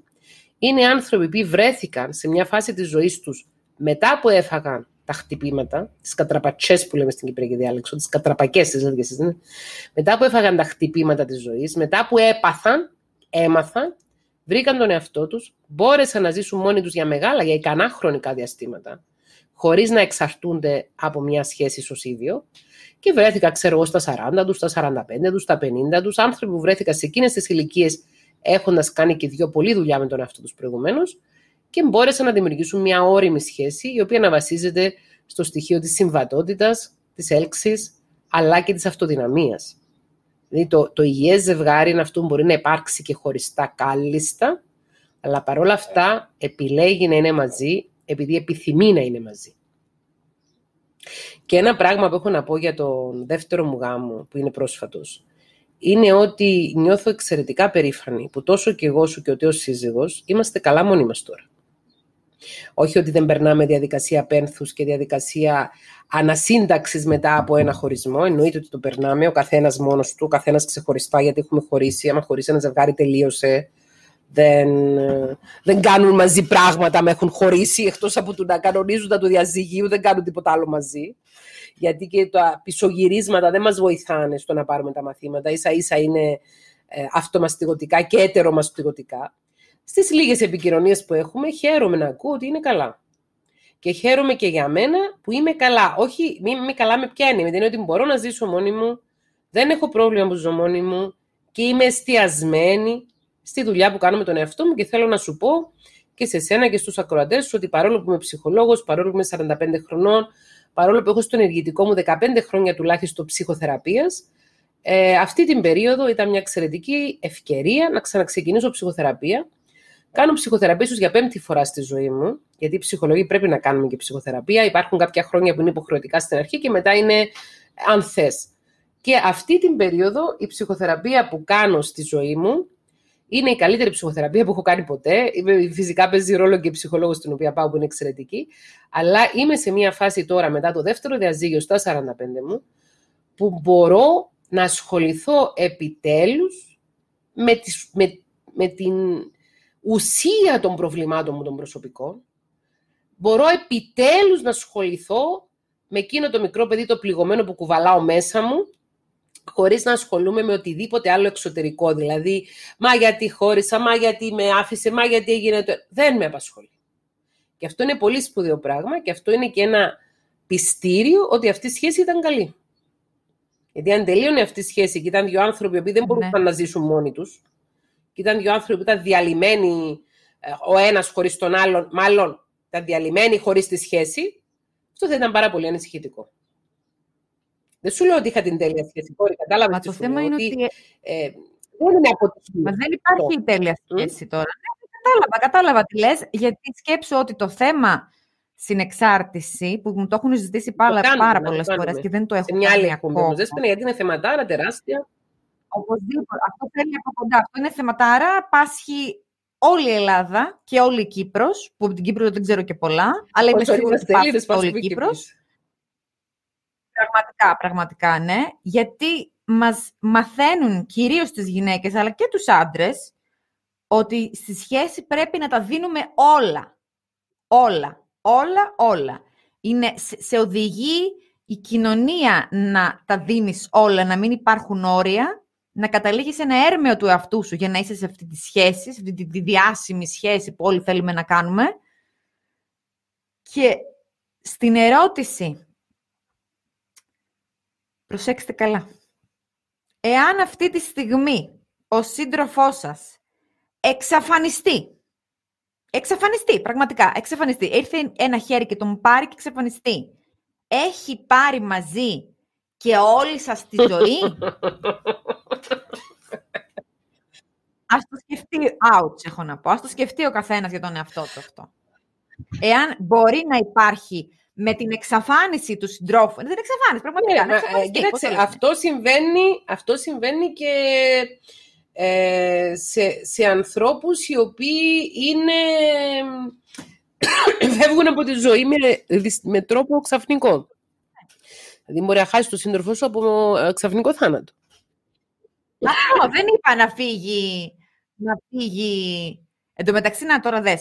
Είναι άνθρωποι που βρέθηκαν σε μια φάση της ζωής τους μετά που έφαγαν τα χτυπήματα, τις κατραπατσέ που λέμε στην Κυπριακή διάλεξη, τις κατραπακές της δεν. Ναι. μετά που έφαγαν τα χτυπήματα της ζωής, μετά που έπαθαν, έμαθαν, βρήκαν τον εαυτό τους, μπόρεσαν να ζήσουν μόνοι τους για μεγάλα, για ικανά χρονικά διαστήματα, χωρίς να εξαρτούνται από μια σχέση ίσω Και βρέθηκα, ξέρω εγώ, στα 40 τους, στα 45 τους, στα 50 τους, άνθρωποι που βρέθηκαν σε εκείνες τις ηλικίες έχοντας κάνει και δύο πολλή δουλειά με τον εαυτό τους προηγουμένως, και μπόρεσαν να δημιουργήσουν μια όρημη σχέση η οποία να βασίζεται στο στοιχείο της συμβατότητας, της έλξης, αλλά και της αυτοδυναμίας. Δηλαδή το, το υγιές ζευγάρι είναι αυτό που μπορεί να υπάρξει και χωριστά κάλλιστα, αλλά παρόλα αυτά επιλέγει να είναι μαζί επειδή επιθυμεί να είναι μαζί. Και ένα πράγμα που έχω να πω για τον δεύτερο μου γάμο που είναι πρόσφατος, είναι ότι νιώθω εξαιρετικά περήφανη που τόσο και εγώ σου και ο τέος σύζυγος είμαστε καλά μόνοι μας τώρα. Όχι ότι δεν περνάμε διαδικασία πένθους και διαδικασία ανασύνταξης μετά από ένα χωρισμό. Εννοείται ότι το περνάμε ο καθένας μόνος του, ο καθένας ξεχωριστά, γιατί έχουμε χωρίσει. Άμα χωρίσει ένα ζευγάρι τελείωσε. Δεν, δεν κάνουν μαζί πράγματα, με έχουν χωρίσει, εκτός από το να κανονίζουν τα του διαζυγίου, δεν κάνουν τίποτα άλλο μαζί. Γιατί και τα πισωγυρίσματα δεν μας βοηθάνε στο να πάρουμε τα μαθήματα. σα ίσα είναι ε, αυτομαστιγωτικά και έτερο ετερομαστιγωτικά. Στις λίγες επικοινωνίες που έχουμε, χαίρομαι να ακούω ότι είναι καλά. Και χαίρομαι και για μένα που είμαι καλά. Όχι, μη, μη καλά με ποια έννοια. Δεν είναι ότι μπορώ να ζήσω μόνη μου, δεν έχω πρόβλημα που ζω μόνη μου και είμαι εστιασμένη στη δουλειά που κάνω με τον εαυτό μου και θέλω να σου πω και σε σένα και στους ακροατές σου ότι παρόλο που είμαι ψυχολόγος, παρόλο που είμαι 45 χρονών, παρόλο που έχω στον ενεργητικό μου 15 χρόνια τουλάχιστον ψυχοθεραπείας, ε, αυτή την περίοδο ήταν μια εξαιρετική ευκαιρία να ξαναξεκινήσω ψυχοθεραπεία Κάνω ψυχοθεραπεία ίσως για πέμπτη φορά στη ζωή μου, γιατί οι ψυχολογοί πρέπει να κάνουμε και ψυχοθεραπεία. Υπάρχουν κάποια χρόνια που είναι υποχρεωτικά στην αρχή και μετά είναι αν θες. Και αυτή την περίοδο η ψυχοθεραπεία που κάνω στη ζωή μου είναι η καλύτερη ψυχοθεραπεία που έχω κάνει ποτέ. Φυσικά παίζει ρόλο και η ψυχολόγος στην οποία πάω που είναι εξαιρετική. Αλλά είμαι σε μια φάση τώρα μετά το δεύτερο διαζύγιο στα 45 μου που μπορώ να ασχοληθώ επιτέλους με, τις, με την ουσία των προβλημάτων μου των προσωπικών, μπορώ επιτέλους να ασχοληθώ με εκείνο το μικρό παιδί το πληγωμένο που κουβαλάω μέσα μου, χωρίς να ασχολούμαι με οτιδήποτε άλλο εξωτερικό. Δηλαδή, μα γιατί χώρισα, μα γιατί με άφησε, μα γιατί έγινε το... Δεν με απασχολεί. Και αυτό είναι πολύ σπουδαίο πράγμα και αυτό είναι και ένα πιστήριο ότι αυτή η σχέση ήταν καλή. Γιατί αν τελείωνε αυτή η σχέση και ήταν δύο άνθρωποι που δεν μπορούσαν ναι. να ζήσουν μόνοι τους. Και ήταν δύο άνθρωποι που ήταν διαλυμένοι ε, ο ένας χωρίς τον άλλον, μάλλον ήταν διαλυμένοι χωρίς τη σχέση. Αυτό θα ήταν πάρα πολύ ανησυχητικό. Δεν σου λέω ότι είχα την τέλεια σχέση. Κατάλαβα το θέμα είναι ότι. Ε, δεν είναι αποτυχία. Μα δεν υπάρχει η τέλεια σχέση τώρα. Ναι, ναι, κατάλαβα, κατάλαβα τι λες, γιατί σκέψω ότι το θέμα συνεξάρτηση, που μου το έχουν ζητήσει πάρα, πάρα πολλέ φορές και δεν το έχω κάνει ακόμα. Δεν γιατί είναι θεματάρα τεράστια. Οπωσδήποτε. Αυτό θέλει από κοντά. Αυτό είναι θεματάρα. Πάσχει όλη η Ελλάδα και όλη η Κύπρος, που από την Κύπρο δεν ξέρω και πολλά, αλλά είμαι σίγουρη ότι πάσχει όλη η Κύπρος. Πραγματικά, πραγματικά, ναι. Γιατί μας μαθαίνουν κυρίως τις γυναίκες, αλλά και τους άντρες ότι στη σχέση πρέπει να τα δίνουμε όλα. Όλα, όλα, όλα. Είναι, σε οδηγεί η κοινωνία να τα δίνεις όλα, να μην υπάρχουν όρια να καταλήγεις ένα έρμεο του εαυτού σου για να είσαι σε αυτή τη σχέση, σε αυτή τη διάσημη σχέση που όλοι θέλουμε να κάνουμε. Και στην ερώτηση, προσέξτε καλά, εάν αυτή τη στιγμή ο σύντροφός σας εξαφανιστεί, εξαφανιστεί πραγματικά, εξαφανιστεί, ήρθε ένα χέρι και τον πάρει και εξαφανιστεί, έχει πάρει μαζί και όλη σας τη ζωή. *laughs* Ας το σκεφτεί, ouch έχω να πω, ας το σκεφτεί ο καθένας για τον εαυτό του αυτό. Εάν μπορεί να υπάρχει με την εξαφάνιση του συντρόφου. Δεν εξαφάνιση, ναι, εξαφάνιση, ε, αυτό συμβαίνει, αυτό συμβαίνει και ε, σε, σε ανθρώπους οι οποίοι είναι... *coughs* φεύγουν από τη ζωή με, με τρόπο ξαφνικό. Δηλαδή μπορεί να χάσει τον σύντροφό σου από ε, ξαφνικό θάνατο. Μα, δεν είπα να φύγει. Να φύγει. Εν τω μεταξύ, να τώρα δες.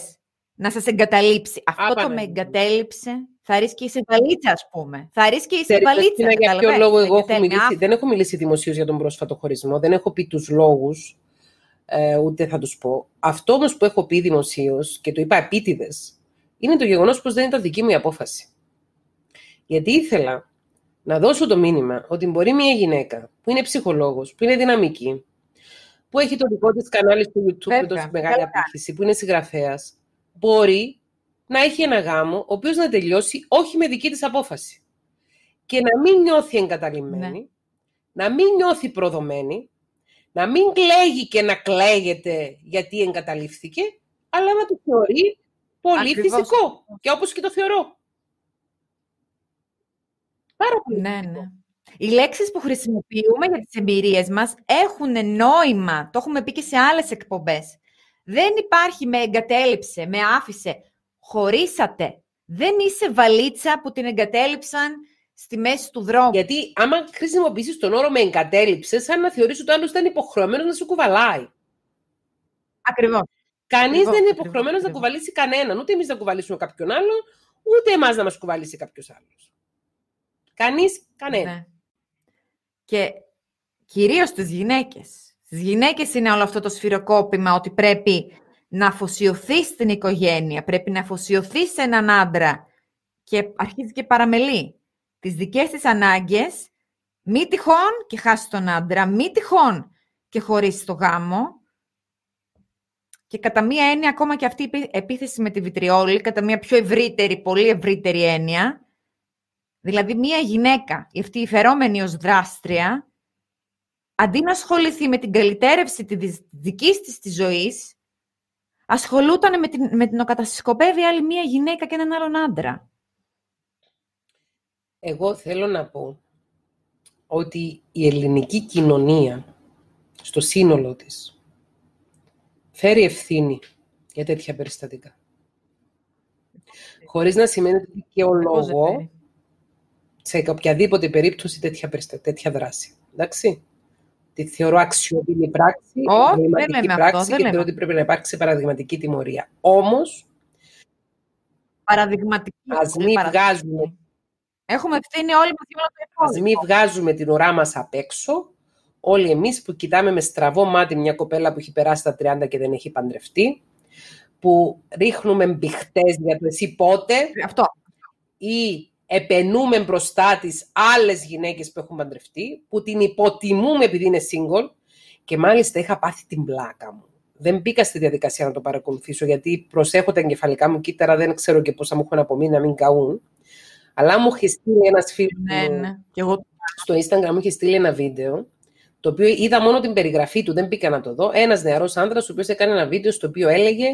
Να σας εγκαταλείψει. Αυτό το ναι. με εγκατέλειψε. Θα ρίσκει η βαλίτσα, ας πούμε. Θα ρίσκει η βαλίτσα. Για ποιο λόγο εγώ έχω μιλήσει, δεν έχω μιλήσει δημοσίως για τον πρόσφατο χωρισμό. Δεν έχω πει τους λόγους, ε, ούτε θα τους πω. Αυτό όμως που έχω πει δημοσίως και το είπα επίτηδες, είναι το γεγονός πως δεν ήταν δική μου η απόφαση. Γιατί ήθελα να δώσω το μήνυμα ότι μπορεί μια γυναίκα που είναι ψυχολόγος, που είναι δυναμική, που έχει το δικό της κανάλι στο YouTube με τόση μεγάλη απήχηση, που είναι συγγραφέας, μπορεί να έχει ένα γάμο ο οποίος να τελειώσει όχι με δική της απόφαση. Και να μην νιώθει εγκαταλειμμένη, ναι. να μην νιώθει προδομένη, να μην κλαίγει και να κλαίγεται γιατί εγκαταλείφθηκε, αλλά να το θεωρεί πολύ φυσικό. Και όπως και το θεωρώ πάρα πολύ ναι, ναι. Οι λέξεις που χρησιμοποιούμε για τις εμπειρίες μας έχουν νόημα. Το έχουμε πει και σε άλλες εκπομπές. Δεν υπάρχει με εγκατέλειψε, με άφησε. Χωρίσατε. Δεν είσαι βαλίτσα που την εγκατέλειψαν στη μέση του δρόμου. Γιατί άμα χρησιμοποιήσεις τον όρο με εγκατέλειψε, σαν να θεωρείς ότι ο άλλος ήταν υποχρεωμένος να σου κουβαλάει. Ακριβώς. Κανείς δεν είναι υποχρεωμένος να κουβαλήσει κανέναν. Ούτε εμείς να κουβαλήσουμε κάποιον άλλον, ούτε εμάς να μας κουβαλήσει κάποιος άλλος. Κανείς, κανένα. Ναι. Και κυρίως τις γυναίκες. Στις γυναίκες είναι όλο αυτό το σφυροκόπημα ότι πρέπει να αφοσιωθεί στην οικογένεια, πρέπει να αφοσιωθεί σε έναν άντρα και αρχίζει και παραμελεί τις δικές της ανάγκες, μη τυχόν και χάσει τον άντρα, μη τυχόν και χωρίς το γάμο. Και κατά μία έννοια, ακόμα και αυτή η επίθεση με τη βιτριόλη, κατά μία πιο ευρύτερη, πολύ ευρύτερη έννοια, Δηλαδή, μία γυναίκα, αυτή η φερόμενη ως δράστρια, αντί να ασχοληθεί με την καλυτέρευση τη δικής της της ζωής, ασχολούταν με την, με την άλλη μία γυναίκα και έναν άλλον άντρα. Εγώ θέλω να πω ότι η ελληνική κοινωνία στο σύνολο της φέρει ευθύνη για τέτοια περιστατικά. Χωρίς να σημαίνει ότι και ο λόγος σε οποιαδήποτε περίπτωση τέτοια, τέτοια δράση. Εντάξει. Τη θεωρώ αξιόπινη πράξη, oh, δεν λέμε πράξη αυτό, δεν και ότι πρέπει να υπάρξει παραδειγματική τιμωρία. Όμως. παραδειγματική, Ας ε, μην βγάζουμε... Έχουμε ευθύνη όλοι μας. Α μην βγάζουμε την ουρά μας απ' έξω, όλοι εμείς που κοιτάμε με στραβό μάτι μια κοπέλα που έχει περάσει τα 30 και δεν έχει παντρευτεί, που ρίχνουμε μπιχτέ για το εσύ πότε, αυτό. ή επενούμε μπροστά τη άλλες γυναίκες που έχουν παντρευτεί, που την υποτιμούμε επειδή είναι single. Και μάλιστα είχα πάθει την πλάκα μου. Δεν μπήκα στη διαδικασία να το παρακολουθήσω, γιατί προσέχω τα εγκεφαλικά μου κύτταρα, δεν ξέρω και πόσα μου έχουν απομείνει να μην καούν. Αλλά μου είχε στείλει ένας φίλος. Ναι, ναι. Στο Instagram μου είχε στείλει ένα βίντεο, το οποίο είδα μόνο την περιγραφή του, δεν μπήκα να το δω. Ένας νεαρός άνδρας, ο οποίος έκανε ένα βίντεο στο οποίο έλεγε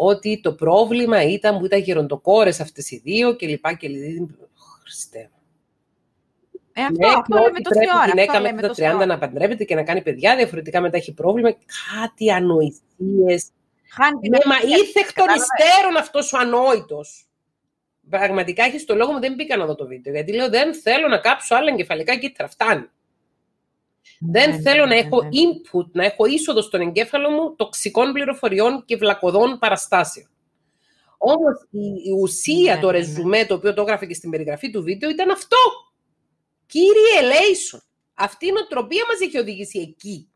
ότι το πρόβλημα ήταν που ήταν γεροντοκόρες αυτές οι δύο και λοιπά και Χριστέ. Ε, αυτό, ναι, αυτό λέμε τόση 30 να παντρεύεται και να κάνει παιδιά, διαφορετικά μετά έχει πρόβλημα. Κάτι ανοησίες. ναι, μα ήρθε εκ των υστέρων αυτός ο ανόητος. Πραγματικά έχεις το λόγο μου, δεν μπήκα να δω το βίντεο. Γιατί λέω δεν θέλω να κάψω άλλα εγκεφαλικά κύτταρα. Φτάνει. Δεν ναι, ναι, θέλω ναι, να έχω input, να έχω είσοδο στον εγκέφαλο μου τοξικών πληροφοριών και βλακωδών παραστάσεων. Όμως η ουσία, το ρεζουμέ, το οποίο το έγραφε και στην περιγραφή του βίντεο, ήταν αυτό. Κύριε Ελέησον, αυτή η νοοτροπία μας έχει οδηγήσει εκεί.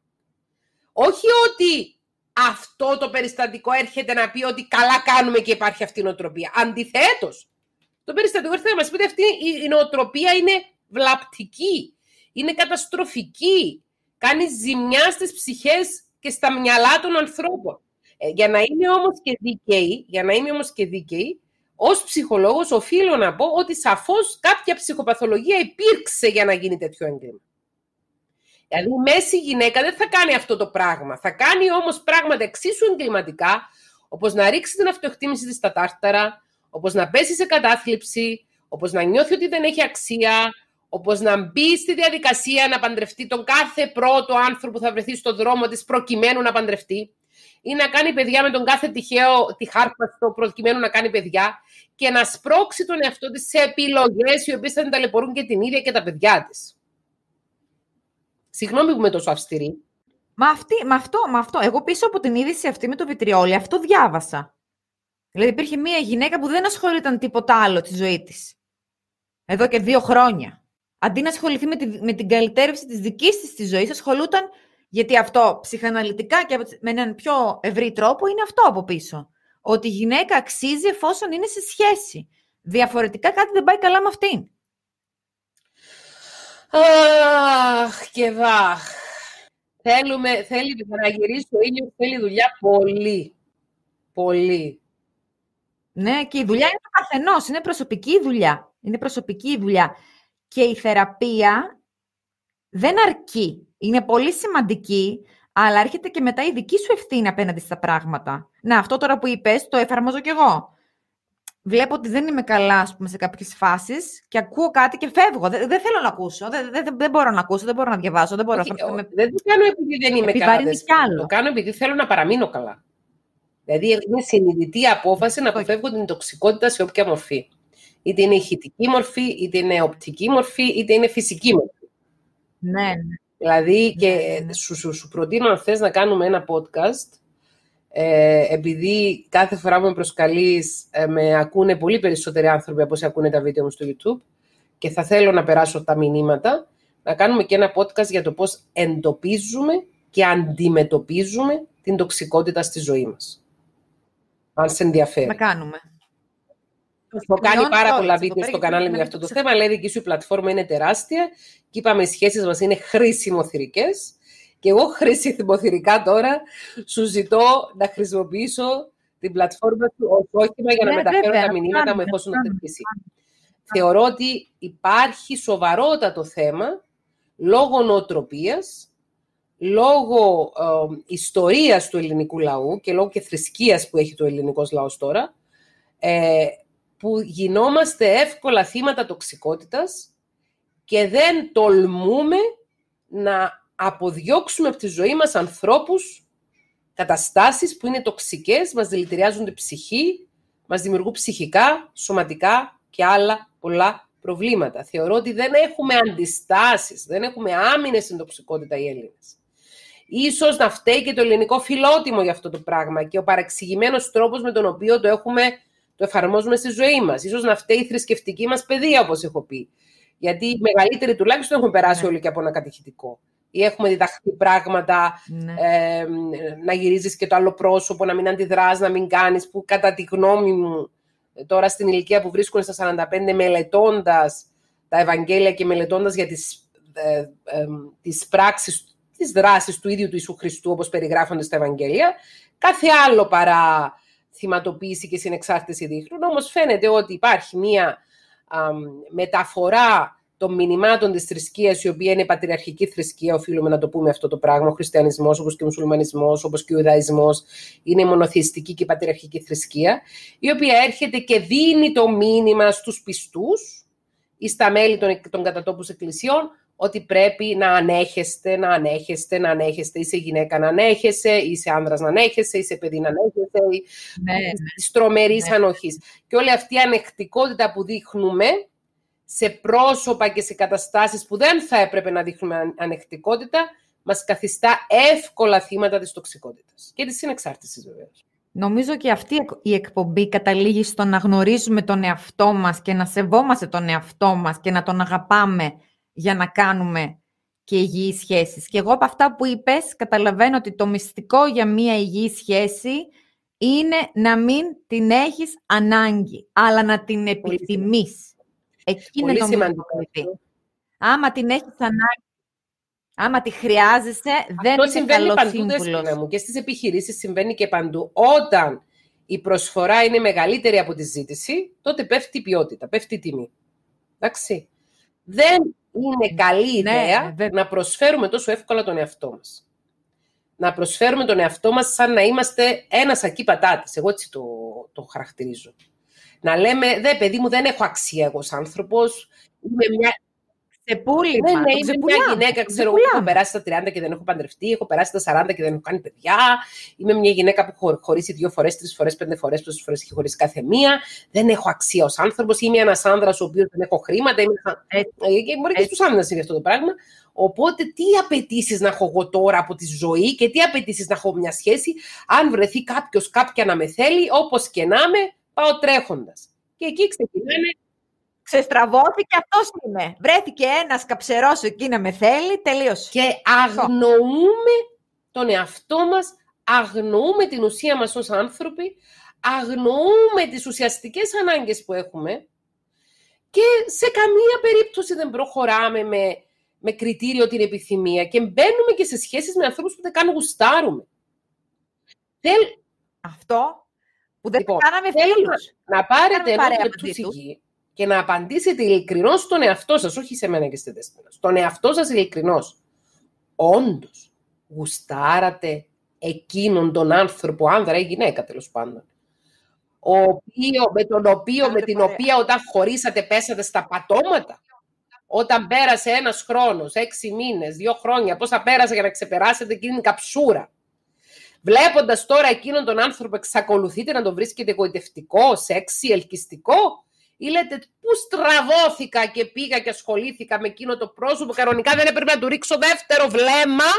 Όχι ότι αυτό το περιστατικό έρχεται να πει ότι καλά κάνουμε και υπάρχει αυτή η νοοτροπία. Αντιθέτως, το περιστατικό έρχεται να μας πει ότι αυτή η νοοτροπία είναι βλαπτική είναι καταστροφική. Κάνει ζημιά στις ψυχές και στα μυαλά των ανθρώπων. Ε, για να είμαι όμως και δίκαιη, για να είμαι όμως και δίκαιη, ως ψυχολόγος οφείλω να πω ότι σαφώς κάποια ψυχοπαθολογία υπήρξε για να γίνει τέτοιο έγκλημα. Δηλαδή η μέση γυναίκα δεν θα κάνει αυτό το πράγμα. Θα κάνει όμως πράγματα εξίσου εγκληματικά, όπως να ρίξει την αυτοεκτίμηση της στα τάρταρα, όπως να πέσει σε κατάθλιψη, όπως να νιώθει ότι δεν έχει αξία, όπως να μπει στη διαδικασία να παντρευτεί τον κάθε πρώτο άνθρωπο που θα βρεθεί στον δρόμο της προκειμένου να παντρευτεί, ή να κάνει παιδιά με τον κάθε τυχαίο στο προκειμένου να κάνει παιδιά και να σπρώξει τον εαυτό της σε επιλογές οι οποίες θα την ταλαιπωρούν και την ίδια και τα παιδιά της. Συγγνώμη που είμαι τόσο αυστηρή. Μα, αυτή, μα, αυτό, μα αυτό, εγώ πίσω από την είδηση αυτή με το βιτριόλι, αυτό διάβασα. Δηλαδή υπήρχε μια γυναίκα που δεν ασχολείταν τίποτα άλλο τη ζωή της. Εδώ και δύο χρόνια αντί να ασχοληθεί με, με την καλυτέρευση της δικής της της ζωής, ασχολούταν, γιατί αυτό ψυχαναλυτικά και με έναν πιο ευρύ τρόπο είναι αυτό από πίσω. Ότι η γυναίκα αξίζει εφόσον είναι σε σχέση. Διαφορετικά κάτι δεν πάει καλά με αυτήν. Αχ και βαχ. Θέλουμε, θέλει να γυρίσει ο ήλιος, θέλει δουλειά πολύ. Πολύ. Ναι, και η δουλειά είναι καθενός. Είναι προσωπική δουλειά. Είναι προσωπική δουλειά και η θεραπεία δεν αρκεί. Είναι πολύ σημαντική, αλλά έρχεται και μετά η δική σου ευθύνη απέναντι στα πράγματα. Να, αυτό τώρα που είπες, το εφαρμόζω κι εγώ. Βλέπω ότι δεν είμαι καλά, ας πούμε, σε κάποιες φάσεις και ακούω κάτι και φεύγω. Δεν, θέλω να ακούσω, δεν, δεν, μπορώ να ακούσω, δεν μπορώ να διαβάσω, δεν μπορώ να... Δεν το κάνω επειδή δεν είμαι καλά. Το κάνω επειδή θέλω να παραμείνω καλά. Δηλαδή, είναι συνειδητή απόφαση να αποφεύγω την τοξικότητα σε όποια μορφή. Είτε είναι ηχητική μορφή, είτε είναι οπτική μορφή, είτε είναι φυσική μορφή. Ναι. ναι. Δηλαδή, ναι, και ναι, σου, προτείνω αν θες να κάνουμε ένα podcast, ε, επειδή κάθε φορά που με προσκαλείς, ε, με ακούνε πολύ περισσότεροι άνθρωποι από όσοι ακούνε τα βίντεο μου στο YouTube, και θα θέλω να περάσω τα μηνύματα, να κάνουμε και ένα podcast για το πώς εντοπίζουμε και αντιμετωπίζουμε την τοξικότητα στη ζωή μας. Αν σε ενδιαφέρει. Να κάνουμε. Έχω κάνει πάρα πολλά βίντεο στο κανάλι μου για αυτό το θέμα, Λέει, η δική σου πλατφόρμα είναι τεράστια και είπαμε οι σχέσεις μας είναι χρήσιμοθυρικές και εγώ χρήσιμοθυρικά τώρα σου ζητώ να χρησιμοποιήσω την πλατφόρμα του ως όχημα για να ναι, μεταφέρω τα μηνύματα μου εφόσον το Θεωρώ ότι υπάρχει σοβαρότατο θέμα λόγω νοοτροπίας, λόγω ε, ιστορίας του ελληνικού λαού και λόγω και θρησκείας που έχει το ελληνικός λαός τώρα, ε, που γινόμαστε εύκολα θύματα τοξικότητας και δεν τολμούμε να αποδιώξουμε από τη ζωή μας ανθρώπους, καταστάσεις που είναι τοξικές, μας δηλητηριάζουν την ψυχή, μας δημιουργούν ψυχικά, σωματικά και άλλα πολλά προβλήματα. Θεωρώ ότι δεν έχουμε αντιστάσεις, δεν έχουμε άμυνες στην τοξικότητα οι Έλληνες. Ίσως να φταίει και το ελληνικό φιλότιμο για αυτό το πράγμα και ο παρεξηγημένος τρόπος με τον οποίο το έχουμε το εφαρμόζουμε στη ζωή μας. σω να φταίει η θρησκευτική μας παιδεία, όπως έχω πει. Γιατί οι μεγαλύτεροι τουλάχιστον έχουν περάσει ναι. όλοι και από ένα κατηχητικό. Ή έχουμε διδαχθεί πράγματα, ναι. ε, να γυρίζεις και το άλλο πρόσωπο, να μην αντιδράς, να μην κάνεις, που κατά τη γνώμη μου, τώρα στην ηλικία που βρίσκονται στα 45, μελετώντας τα Ευαγγέλια και μελετώντας για τις ε, ε, τις πράξεις, τις δράσεις του ίδιου του Ιησού Χριστού, όπως περιγράφονται στα Ευαγγέλια, κάθε άλλο παρά θυματοποίηση και συνεξάρτηση δείχνουν. Όμως φαίνεται ότι υπάρχει μία μεταφορά των μηνυμάτων της θρησκείας, η οποία είναι πατριαρχική θρησκεία, οφείλουμε να το πούμε αυτό το πράγμα, ο χριστιανισμός όπως και ο μουσουλμανισμός, όπως και ο Ιουδαϊσμός, είναι μονοθεϊστική και πατριαρχική θρησκεία, η οποία έρχεται και δίνει το μήνυμα στους πιστούς ή στα μέλη των, των κατατόπους εκκλησιών, ότι πρέπει να ανέχεστε, να ανέχεστε, να ανέχεστε. Είσαι γυναίκα να ανέχεσαι, είσαι άνδρας να ανέχεσαι, είσαι παιδί να ανέχεσαι, ναι, ναι, της τρομερής ναι. ανοχής. Και όλη αυτή η ανεκτικότητα που δείχνουμε σε πρόσωπα και σε καταστάσεις που δεν θα έπρεπε να δείχνουμε ανεκτικότητα, μας καθιστά εύκολα θύματα της τοξικότητας και της συνεξάρτησης βεβαίως. Νομίζω και αυτή η εκπομπή καταλήγει στο να γνωρίζουμε τον εαυτό μας και να σεβόμαστε τον εαυτό μας και να τον αγαπάμε για να κάνουμε και υγιείς σχέσεις. Και εγώ από αυτά που είπες καταλαβαίνω ότι το μυστικό για μια υγιή σχέση είναι να μην την έχεις ανάγκη, αλλά να την επιθυμείς. Εκεί είναι σημαντικό. Άμα την έχεις ανάγκη, άμα τη χρειάζεσαι, Αυτό δεν είναι συμβαίνει καλός παντού, σύμβουλος. Μου. Και στις επιχειρήσεις συμβαίνει και παντού. Όταν η προσφορά είναι μεγαλύτερη από τη ζήτηση, τότε πέφτει η ποιότητα, πέφτει η τιμή. Εντάξει. Δεν είναι καλή ναι, ιδέα ναι, να προσφέρουμε τόσο εύκολα τον εαυτό μας. Να προσφέρουμε τον εαυτό μας σαν να είμαστε ένα σακί πατάτης. Εγώ έτσι το, το χαρακτηρίζω. Να λέμε, δε παιδί μου, δεν έχω αξία εγώ σαν άνθρωπος. Είμαι μια Ξεπούλημα. Ναι, ναι, είναι μια γυναίκα, ξέρω εγώ, έχω περάσει τα 30 και δεν έχω παντρευτεί, έχω περάσει τα 40 και δεν έχω κάνει παιδιά. Είμαι μια γυναίκα που έχω χωρίσει δύο φορές, τρεις φορές, πέντε φορές, πόσες φορές έχει χωρίσει κάθε μία. Δεν έχω αξία ως άνθρωπος. Είμαι ένας άνδρας ο οποίος δεν έχω χρήματα. Είμαι... Ε, και μπορεί και στου άνδρε είναι αυτό το πράγμα. Οπότε, τι απαιτήσεις να έχω εγώ τώρα από τη ζωή και τι απαιτήσεις να έχω μια σχέση, αν βρεθεί κάποιος κάποια να με θέλει, όπως και να είμαι, πάω τρέχοντας. Και εκεί ξεκινάνε Ξεστραβώθηκε, αυτός είμαι. Βρέθηκε ένας καψερός εκεί να με θέλει, τελείωσε. Και αγνοούμε τον εαυτό μας, αγνοούμε την ουσία μας ως άνθρωποι, αγνοούμε τις ουσιαστικές ανάγκες που έχουμε και σε καμία περίπτωση δεν προχωράμε με, με κριτήριο την επιθυμία και μπαίνουμε και σε σχέσεις με ανθρώπους που δεν κάνουν γουστάρουμε. Αυτό που δεν λοιπόν, κάναμε φίλους. Να πάρετε τη και να απαντήσετε ειλικρινώς στον εαυτό σας, όχι σε μένα και στη τέσσερα. Στον εαυτό σας ειλικρινώς. Όντως, γουστάρατε εκείνον τον άνθρωπο, άνδρα ή γυναίκα τέλος πάντων. Ο οποίο, με, τον οποίο, με την οποία όταν χωρίσατε πέσατε στα πατώματα. Όταν πέρασε ένας χρόνος, έξι μήνες, δύο χρόνια, πόσα πέρασε για να ξεπεράσετε εκείνη την καψούρα. Βλέποντας τώρα εκείνον τον άνθρωπο, εξακολουθείτε να τον βρίσκετε εγωιτευτικό, σεξι, ελκυστικό ή λέτε πού στραβώθηκα και πήγα και ασχολήθηκα με εκείνο το πρόσωπο, κανονικά δεν έπρεπε να του ρίξω δεύτερο βλέμμα,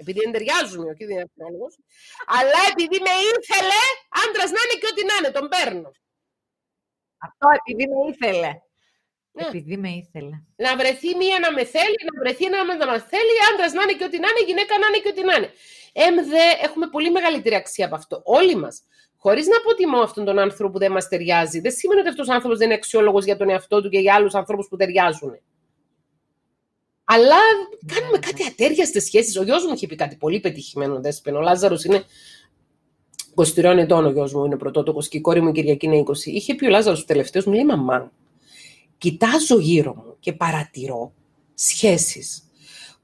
επειδή δεν ταιριάζουν ο δεν είναι αλλά επειδή με ήθελε, άντρας να είναι και ό,τι να είναι, τον παίρνω. Αυτό επειδή με ήθελε. Ναι. Επειδή με ήθελε. Να βρεθεί μία να με θέλει, να βρεθεί ένα να με θέλει, άντρας να είναι και ό,τι να είναι, γυναίκα να είναι και ό,τι να είναι. Εμδε, έχουμε πολύ μεγαλύτερη αξία από αυτό. Όλοι μας. Χωρίς να αποτιμώ αυτόν τον άνθρωπο που δεν μας ταιριάζει, δεν σημαίνει ότι αυτός ο άνθρωπος δεν είναι αξιόλογος για τον εαυτό του και για άλλους ανθρώπους που ταιριάζουν. Αλλά κάνουμε κάτι ναι. ατέρια στις σχέσεις. Ο γιος μου είχε πει κάτι πολύ πετυχημένο, δέσπεν. Ο Λάζαρος είναι 23 ετών, ο γιος μου είναι πρωτότοκος και η κόρη μου η Κυριακή είναι 20. Είχε πει ο Λάζαρος του τελευταίου, μου λέει μαμά, κοιτάζω γύρω μου και παρατηρώ σχέσεις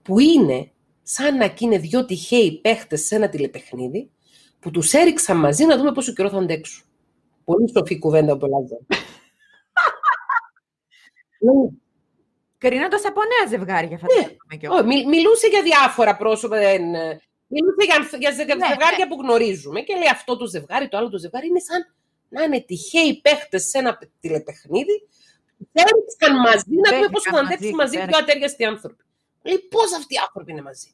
που είναι σαν να είναι δυο τυχαίοι παίχτες σε ένα τηλεπαιχνίδι που τους έριξαν μαζί να δούμε πόσο καιρό θα αντέξουν. Πολύ σοφή κουβέντα από Κρίνοντα από νέα ζευγάρια, ναι. μιλούσε για διάφορα πρόσωπα. Μιλούσε για, ναι, ναι. ζευγάρια που γνωρίζουμε και λέει αυτό το ζευγάρι, το άλλο το ζευγάρι. Είναι σαν να είναι τυχαίοι παίχτες σε ένα τηλεπαιχνίδι Θέριξαν μαζί να πούμε πώ θα μαζί πιο ατέριαστοι άνθρωποι. Λέει πώς αυτοί οι άνθρωποι είναι μαζί.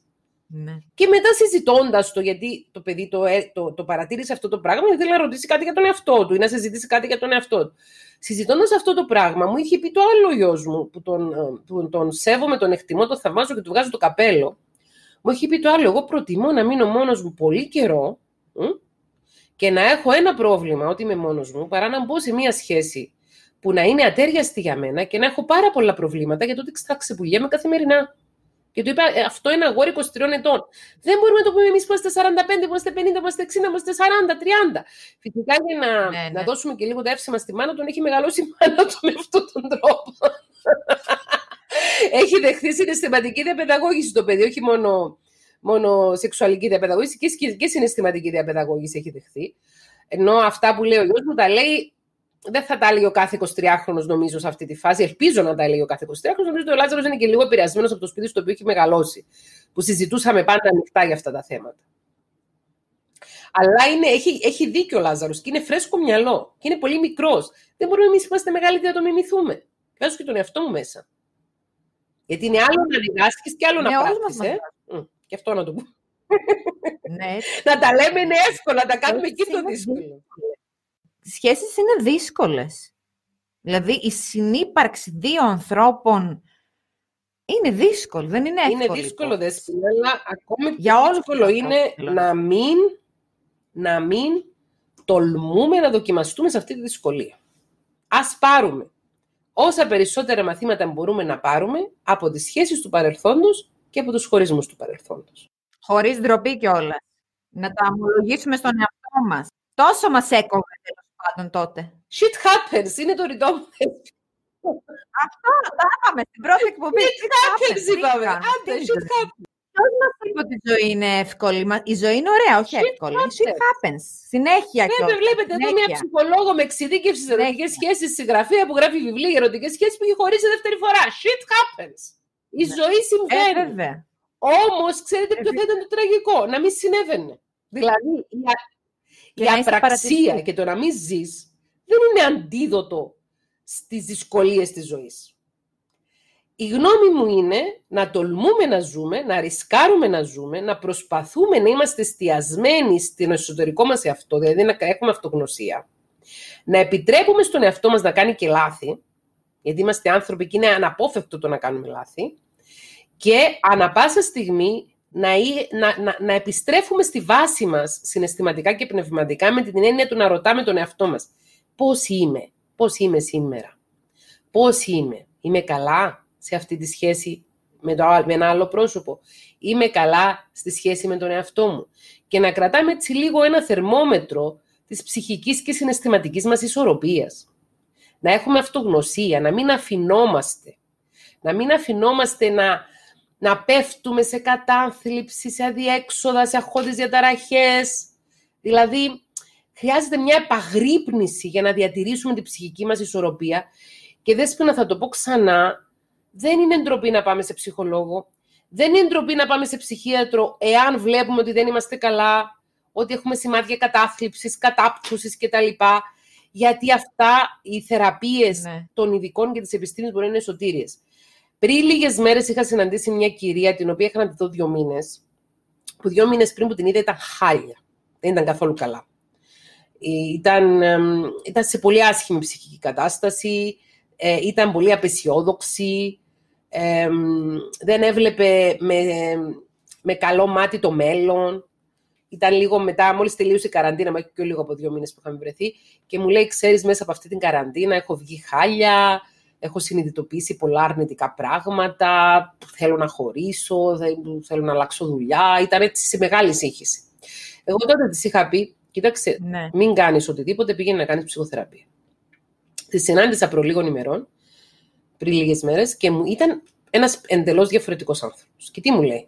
Ναι. Και μετά συζητώντας το, γιατί το παιδί ε, το, το, παρατήρησε αυτό το πράγμα, ήθελε να ρωτήσει κάτι για τον εαυτό του ή να συζητήσει κάτι για τον εαυτό του. Συζητώντας αυτό το πράγμα, μου είχε πει το άλλο γιος μου, που τον, ε, που τον σέβομαι, τον εκτιμώ, τον θαυμάζω και του βγάζω το καπέλο. Μου είχε πει το άλλο, εγώ προτιμώ να μείνω μόνος μου πολύ καιρό και να έχω ένα πρόβλημα ότι είμαι μόνος μου, παρά να μπω σε μία σχέση που να είναι ατέριαστη για μένα και να έχω πάρα πολλά προβλήματα για το ότι θα ξεπουλιέμαι καθημερινά. Και του είπα, «Ε, αυτό είναι αγόρι 23 ετών. Δεν μπορούμε να το πούμε εμείς που είμαστε 45, που είμαστε 50, που είμαστε 60, που είμαστε 40, 30. Φυσικά για ναι, ναι. να, δώσουμε και λίγο τα εύσημα στη μάνα, τον έχει μεγαλώσει η μάνα του με αυτόν τον τρόπο. *laughs* έχει δεχθεί συναισθηματική διαπαιδαγώγηση το παιδί, όχι μόνο, μόνο σεξουαλική διαπαιδαγώγηση, και, και συναισθηματική διαπαιδαγώγηση έχει δεχθεί. Ενώ αυτά που λέει ο γιος μου τα λέει δεν θα τα έλεγε ο κάθε 23χρονο, νομίζω, σε αυτή τη φάση. Ελπίζω να τα έλεγε ο κάθε 23χρονο. Νομίζω ότι ο Λάζαρος είναι και λίγο επηρεασμένος από το σπίτι στο οποίο έχει μεγαλώσει. Που συζητούσαμε πάντα ανοιχτά για αυτά τα θέματα. Αλλά έχει, έχει δίκιο ο Λάζαρος και είναι φρέσκο μυαλό και είναι πολύ μικρός. Δεν μπορούμε εμείς είμαστε μεγάλοι να το μιμηθούμε. Βάζω και τον εαυτό μου μέσα. Γιατί είναι άλλο να διδάσκεις και άλλο να πράξεις. Ε. και αυτό να το πούμε. Ναι, να τα λέμε είναι εύκολο, να τα κάνουμε εκεί το δύσκολο σχέσεις είναι δύσκολες. Δηλαδή, η συνύπαρξη δύο ανθρώπων είναι δύσκολο, δεν είναι εύκολο. Είναι δύσκολο, δεσπινή, αλλά ακόμη Για πιο δύσκολο είναι να μην, να μην τολμούμε να δοκιμαστούμε σε αυτή τη δυσκολία. Ας πάρουμε όσα περισσότερα μαθήματα μπορούμε να πάρουμε από τις σχέσεις του παρελθόντος και από τους χωρισμούς του παρελθόντος. Χωρίς ντροπή κιόλας. Να τα αμολογήσουμε στον εαυτό μας. Τόσο μας έκοβε πάντων τότε. Shit happens, είναι το ρητό μου Αυτό τα είπαμε στην πρώτη εκπομπή. Shit happens είπαμε. Άντε, shit happens. Ποιος μας είπε ότι η ζωή είναι εύκολη. Η ζωή είναι ωραία, όχι εύκολη. Shit happens. Συνέχεια και Βλέπετε, βλέπετε εδώ μια ψυχολόγο με εξειδίκευση σε ερωτικές σχέσεις στη γραφεία που γράφει βιβλία για ερωτικές σχέσεις που έχει χωρίσει δεύτερη φορά. Shit happens. Η ναι. ζωή συμβαίνει. Ε, Όμως, ξέρετε ποιο ε, θα ήταν το τραγικό, να μην συνέβαινε. Δηλαδή, η απραξία και το να μην ζεις δεν είναι αντίδοτο στις δυσκολίες της ζωής. Η γνώμη μου είναι να τολμούμε να ζούμε, να ρισκάρουμε να ζούμε, να προσπαθούμε να είμαστε εστιασμένοι στην εσωτερικό μας εαυτό, δηλαδή να έχουμε αυτογνωσία, να επιτρέπουμε στον εαυτό μας να κάνει και λάθη, γιατί είμαστε άνθρωποι και είναι αναπόφευκτο το να κάνουμε λάθη, και ανα πάσα στιγμή να, να, να, να επιστρέφουμε στη βάση μας συναισθηματικά και πνευματικά με την έννοια του να ρωτάμε τον εαυτό μας πώς είμαι, πώς είμαι σήμερα, πώς είμαι, είμαι καλά σε αυτή τη σχέση με, το, με ένα άλλο πρόσωπο, είμαι καλά στη σχέση με τον εαυτό μου και να κρατάμε έτσι λίγο ένα θερμόμετρο της ψυχικής και συναισθηματικής μας ισορροπίας. Να έχουμε αυτογνωσία, να μην αφινόμαστε. Να μην αφινόμαστε να, να πέφτουμε σε κατάθλιψη, σε αδιέξοδα, σε αχώδεις διαταραχές. Δηλαδή, χρειάζεται μια επαγρύπνηση για να διατηρήσουμε την ψυχική μας ισορροπία. Και δέσποινα θα το πω ξανά, δεν είναι ντροπή να πάμε σε ψυχολόγο. Δεν είναι ντροπή να πάμε σε ψυχίατρο εάν βλέπουμε ότι δεν είμαστε καλά, ότι έχουμε σημάδια κατάθλιψης, κατάπτωσης κτλ. Γιατί αυτά οι θεραπείες ναι. των ειδικών και της επιστήμης μπορεί να είναι σωτήριες. Πριν λίγες μέρες είχα συναντήσει μια κυρία, την οποία είχα να τη δω δύο μήνες, που δύο μήνες πριν που την είδα ήταν χάλια. Δεν ήταν καθόλου καλά. Ήταν, σε πολύ άσχημη ψυχική κατάσταση, ε, ήταν πολύ απεσιόδοξη, δεν έβλεπε με, καλό μάτι το μέλλον. Ήταν λίγο μετά, μόλις τελείωσε η καραντίνα, μέχρι και λίγο από δύο μήνες που είχαμε βρεθεί, και μου λέει: Ξέρεις, μέσα από αυτή την καραντίνα έχω βγει χάλια, έχω συνειδητοποιήσει πολλά αρνητικά πράγματα, θέλω να χωρίσω, θέλω να αλλάξω δουλειά. Ήταν έτσι σε μεγάλη σύγχυση. Εγώ τότε τη είχα πει, κοίταξε, ναι. μην κάνεις οτιδήποτε, πήγαινε να κάνεις ψυχοθεραπεία. Τη συνάντησα προ λίγων ημερών, πριν λίγες μέρες, και μου ήταν ένας εντελώς διαφορετικός άνθρωπος. Και τι μου λέει.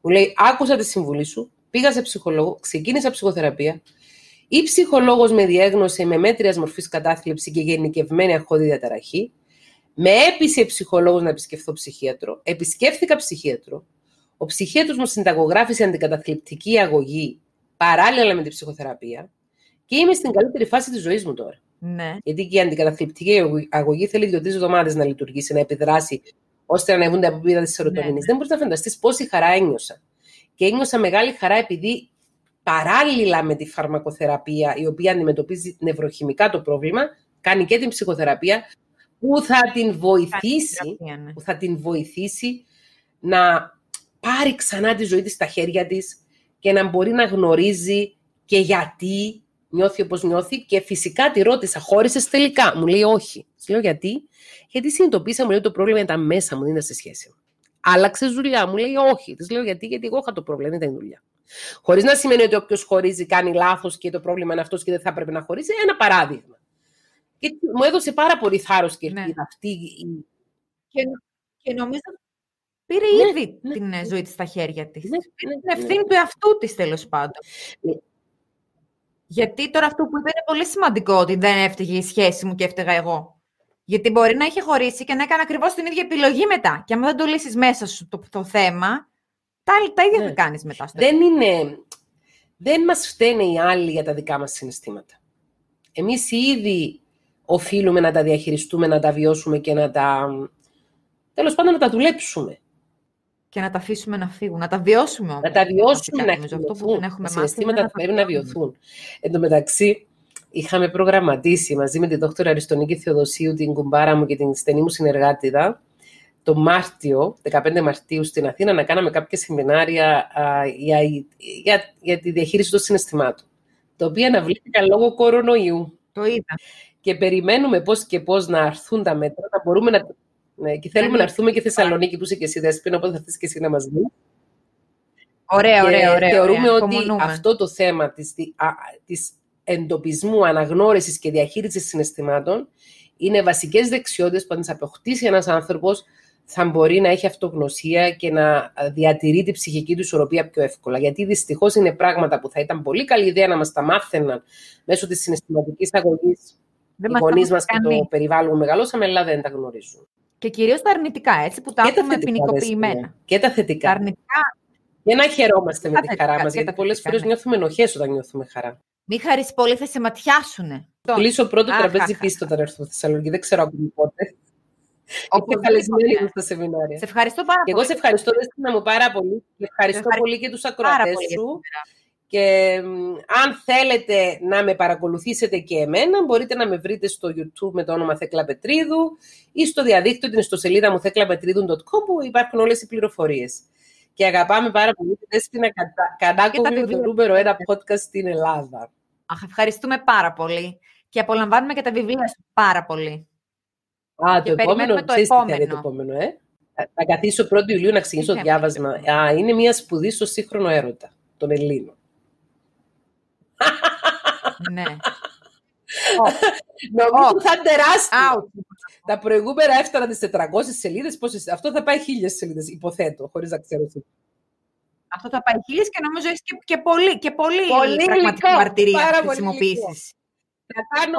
Μου λέει, άκουσα τη συμβουλή σου, πήγα σε ψυχολόγο, ξεκίνησα ψυχοθεραπεία, η ψυχολόγος με διέγνωσε με μέτρια μορφής κατάθλιψη και γενικευμένη αγχώδη διαταραχή. Με έπεισε ψυχολόγος να επισκεφθώ ψυχίατρο. Επισκέφθηκα ψυχίατρο. Ο ψυχίατρος μου συνταγογράφησε αντικαταθλιπτική αγωγή παράλληλα με την ψυχοθεραπεία και είμαι στην καλύτερη φάση της ζωής μου τώρα. Ναι. Γιατί και η αντικαταθλιπτική αγωγή θέλει δύο-τρει εβδομάδες να λειτουργήσει, να επιδράσει, ώστε να ανεβούν τα επίπεδα τη Ναι, Δεν μπορείς να φανταστείς πόση χαρά ένιωσα. Και ένιωσα μεγάλη χαρά επειδή παράλληλα με τη φαρμακοθεραπεία, η οποία αντιμετωπίζει νευροχημικά το πρόβλημα, κάνει και την ψυχοθεραπεία, που θα την βοηθήσει, ναι. που θα την βοηθήσει να πάρει ξανά τη ζωή της στα χέρια της και να μπορεί να γνωρίζει και γιατί νιώθει όπως νιώθει και φυσικά τη ρώτησα, χώρισες τελικά. Μου λέει όχι. Της λέω γιατί. Γιατί συνειδητοποίησα, μου λέει ότι το πρόβλημα ήταν μέσα μου, δεν είναι σε σχέση Άλλαξες δουλειά, μου λέει όχι. Της λέω γιατί, γιατί εγώ είχα το πρόβλημα, δεν ήταν η δουλειά. Χωρίς να σημαίνει ότι όποιος χωρίζει κάνει λάθος και το πρόβλημα είναι αυτός και δεν θα πρέπει να χωρίζει. Ένα παράδειγμα. Και μου έδωσε πάρα πολύ θάρρος και ναι. ελπίδα ναι. αυτή. Και, και νομίζω πήρε ναι, ήδη ναι, την ε, ναι. ζωή της στα χέρια της. Πήρε την ευθύνη του εαυτού της τέλος πάντων. Γιατί τώρα αυτό που είπε είναι πολύ σημαντικό, ότι δεν έφταιγε η σχέση μου και έφταιγα εγώ. Γιατί μπορεί να είχε χωρίσει και να έκανε ακριβώς την ίδια επιλογή μετά. Και αν δεν το λύσεις μέσα σου το, θέμα, τα, τα ίδια ναι. θα κάνεις μετά. Στο δεν είναι. Δεν μας φταίνε οι άλλοι για τα δικά μας συναισθήματα. Εμείς ήδη οφείλουμε να τα διαχειριστούμε, να τα βιώσουμε και να τα... Τέλος πάντων να τα δουλέψουμε. Και να τα αφήσουμε να φύγουν, να τα βιώσουμε όμως. Να τα βιώσουμε, να, να Αυτό που έχουμε μάθει συναισθήματα θα πρέπει να βιωθούν. Εν τω μεταξύ, είχαμε προγραμματίσει μαζί με την δόκτωρα Αριστονίκη Θεοδοσίου, την κουμπάρα μου και την στενή μου συνεργάτηδα, το Μάρτιο, 15 Μαρτίου στην Αθήνα, να κάναμε κάποια σεμινάρια α, για, για, για τη διαχείριση των συναισθημάτων, Το οποίο αναβλήθηκαν λόγω κορονοϊού. Το είδα και περιμένουμε πώς και πώς να αρθούν τα μέτρα, να μπορούμε να... Ναι, και θέλουμε να έρθουμε και Θεσσαλονίκη που είσαι και εσύ, Δέσποιν, οπότε θα έρθεις και εσύ να μας δεις. Ωραία, ωραία, ωραία. Θεωρούμε ότι αυτό το θέμα της, εντοπισμού, αναγνώρισης και διαχείρισης συναισθημάτων είναι βασικές δεξιότητες που αν τις αποκτήσει ένας άνθρωπος θα μπορεί να έχει αυτογνωσία και να ε, διατηρεί τη ψυχική του ισορροπία πιο εύκολα. Γιατί δυστυχώς είναι πράγματα που θα ήταν πολύ καλή ιδέα να μας τα μάθαιναν μέσω της συναισθηματικής αγωγής δεν οι γονεί μα και το περιβάλλον μεγαλώσαμε, αλλά δεν τα γνωρίζουν. Και κυρίως τα αρνητικά, έτσι, που τα και έχουμε ποινικοποιημένα. Ναι. Και τα θετικά. Τα αρνητικά. Για να χαιρόμαστε με τη χαρά μα, γιατί πολλέ φορές ναι. νιώθουμε ενοχές όταν νιώθουμε χαρά. Μη χαρί πολύ, θα σε ματιάσουν. Κλείσω πρώτο τραπέζι πίσω όταν έρθω στη Θεσσαλονίκη. Δεν ξέρω ακόμη πότε. Όχι, καλεσμένοι μου στα ναι. σεμινάρια. Σε ευχαριστώ πάρα πολύ. Εγώ σε ευχαριστώ, Δεστίνα μου, πάρα πολύ. Και ευχαριστώ, πολύ και τους ακροατέ σου. Και αν θέλετε να με παρακολουθήσετε και εμένα, μπορείτε να με βρείτε στο YouTube με το όνομα Θέκλα Πετρίδου ή στο διαδίκτυο την ιστοσελίδα μου θέκλαπετρίδου.com που υπάρχουν όλες οι πληροφορίες. Και αγαπάμε πάρα πολύ την Δέσποινα Κανάκοβη, το νούμερο ένα podcast στην Ελλάδα. Αχ, ευχαριστούμε πάρα πολύ. Και απολαμβάνουμε και τα βιβλία σου πάρα πολύ. Α, το επόμενο, το επόμενο. Το επόμενο ε? Θα καθίσω 1η Ιουλίου να ξεκινήσω το διάβασμα. είναι μια σπουδή στο σύγχρονο έρωτα τον Ελλήνων ναι. *laughs* Νομίζω ότι θα είναι τεράστιο. Τα προηγούμενα έφταναν τις 400 σελίδε. Αυτό θα πάει χίλιες σελίδες, υποθέτω, χωρίς να ξέρω τι. Αυτό θα πάει χίλιες και νομίζω έχεις και, πολύ, και πολύ, πολύ πραγματική μαρτυρία να χρησιμοποιήσεις. Θα κάνω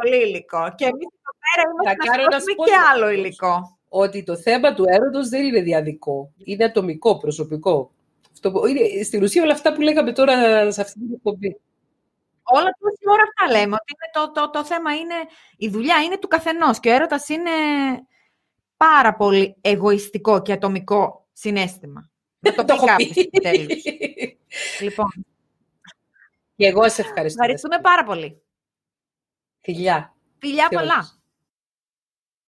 πολύ υλικό. Και εμείς εδώ πέρα είμαστε θα να και άλλο υλικό. Ότι το θέμα του έρωτος δεν είναι διαδικό. Είναι ατομικό, προσωπικό στο, στην ουσία όλα αυτά που λέγαμε τώρα σε αυτή την εκπομπή. Όλα τόση ώρα αυτά λέμε, ότι είναι το, θέμα είναι, η δουλειά είναι του καθενός και ο έρωτας είναι πάρα πολύ εγωιστικό και ατομικό συνέστημα. το *laughs* το έχω πει. λοιπόν. Και εγώ σε ευχαριστώ. Ευχαριστούμε πάρα πολύ. Φιλιά. Φιλιά πολλά.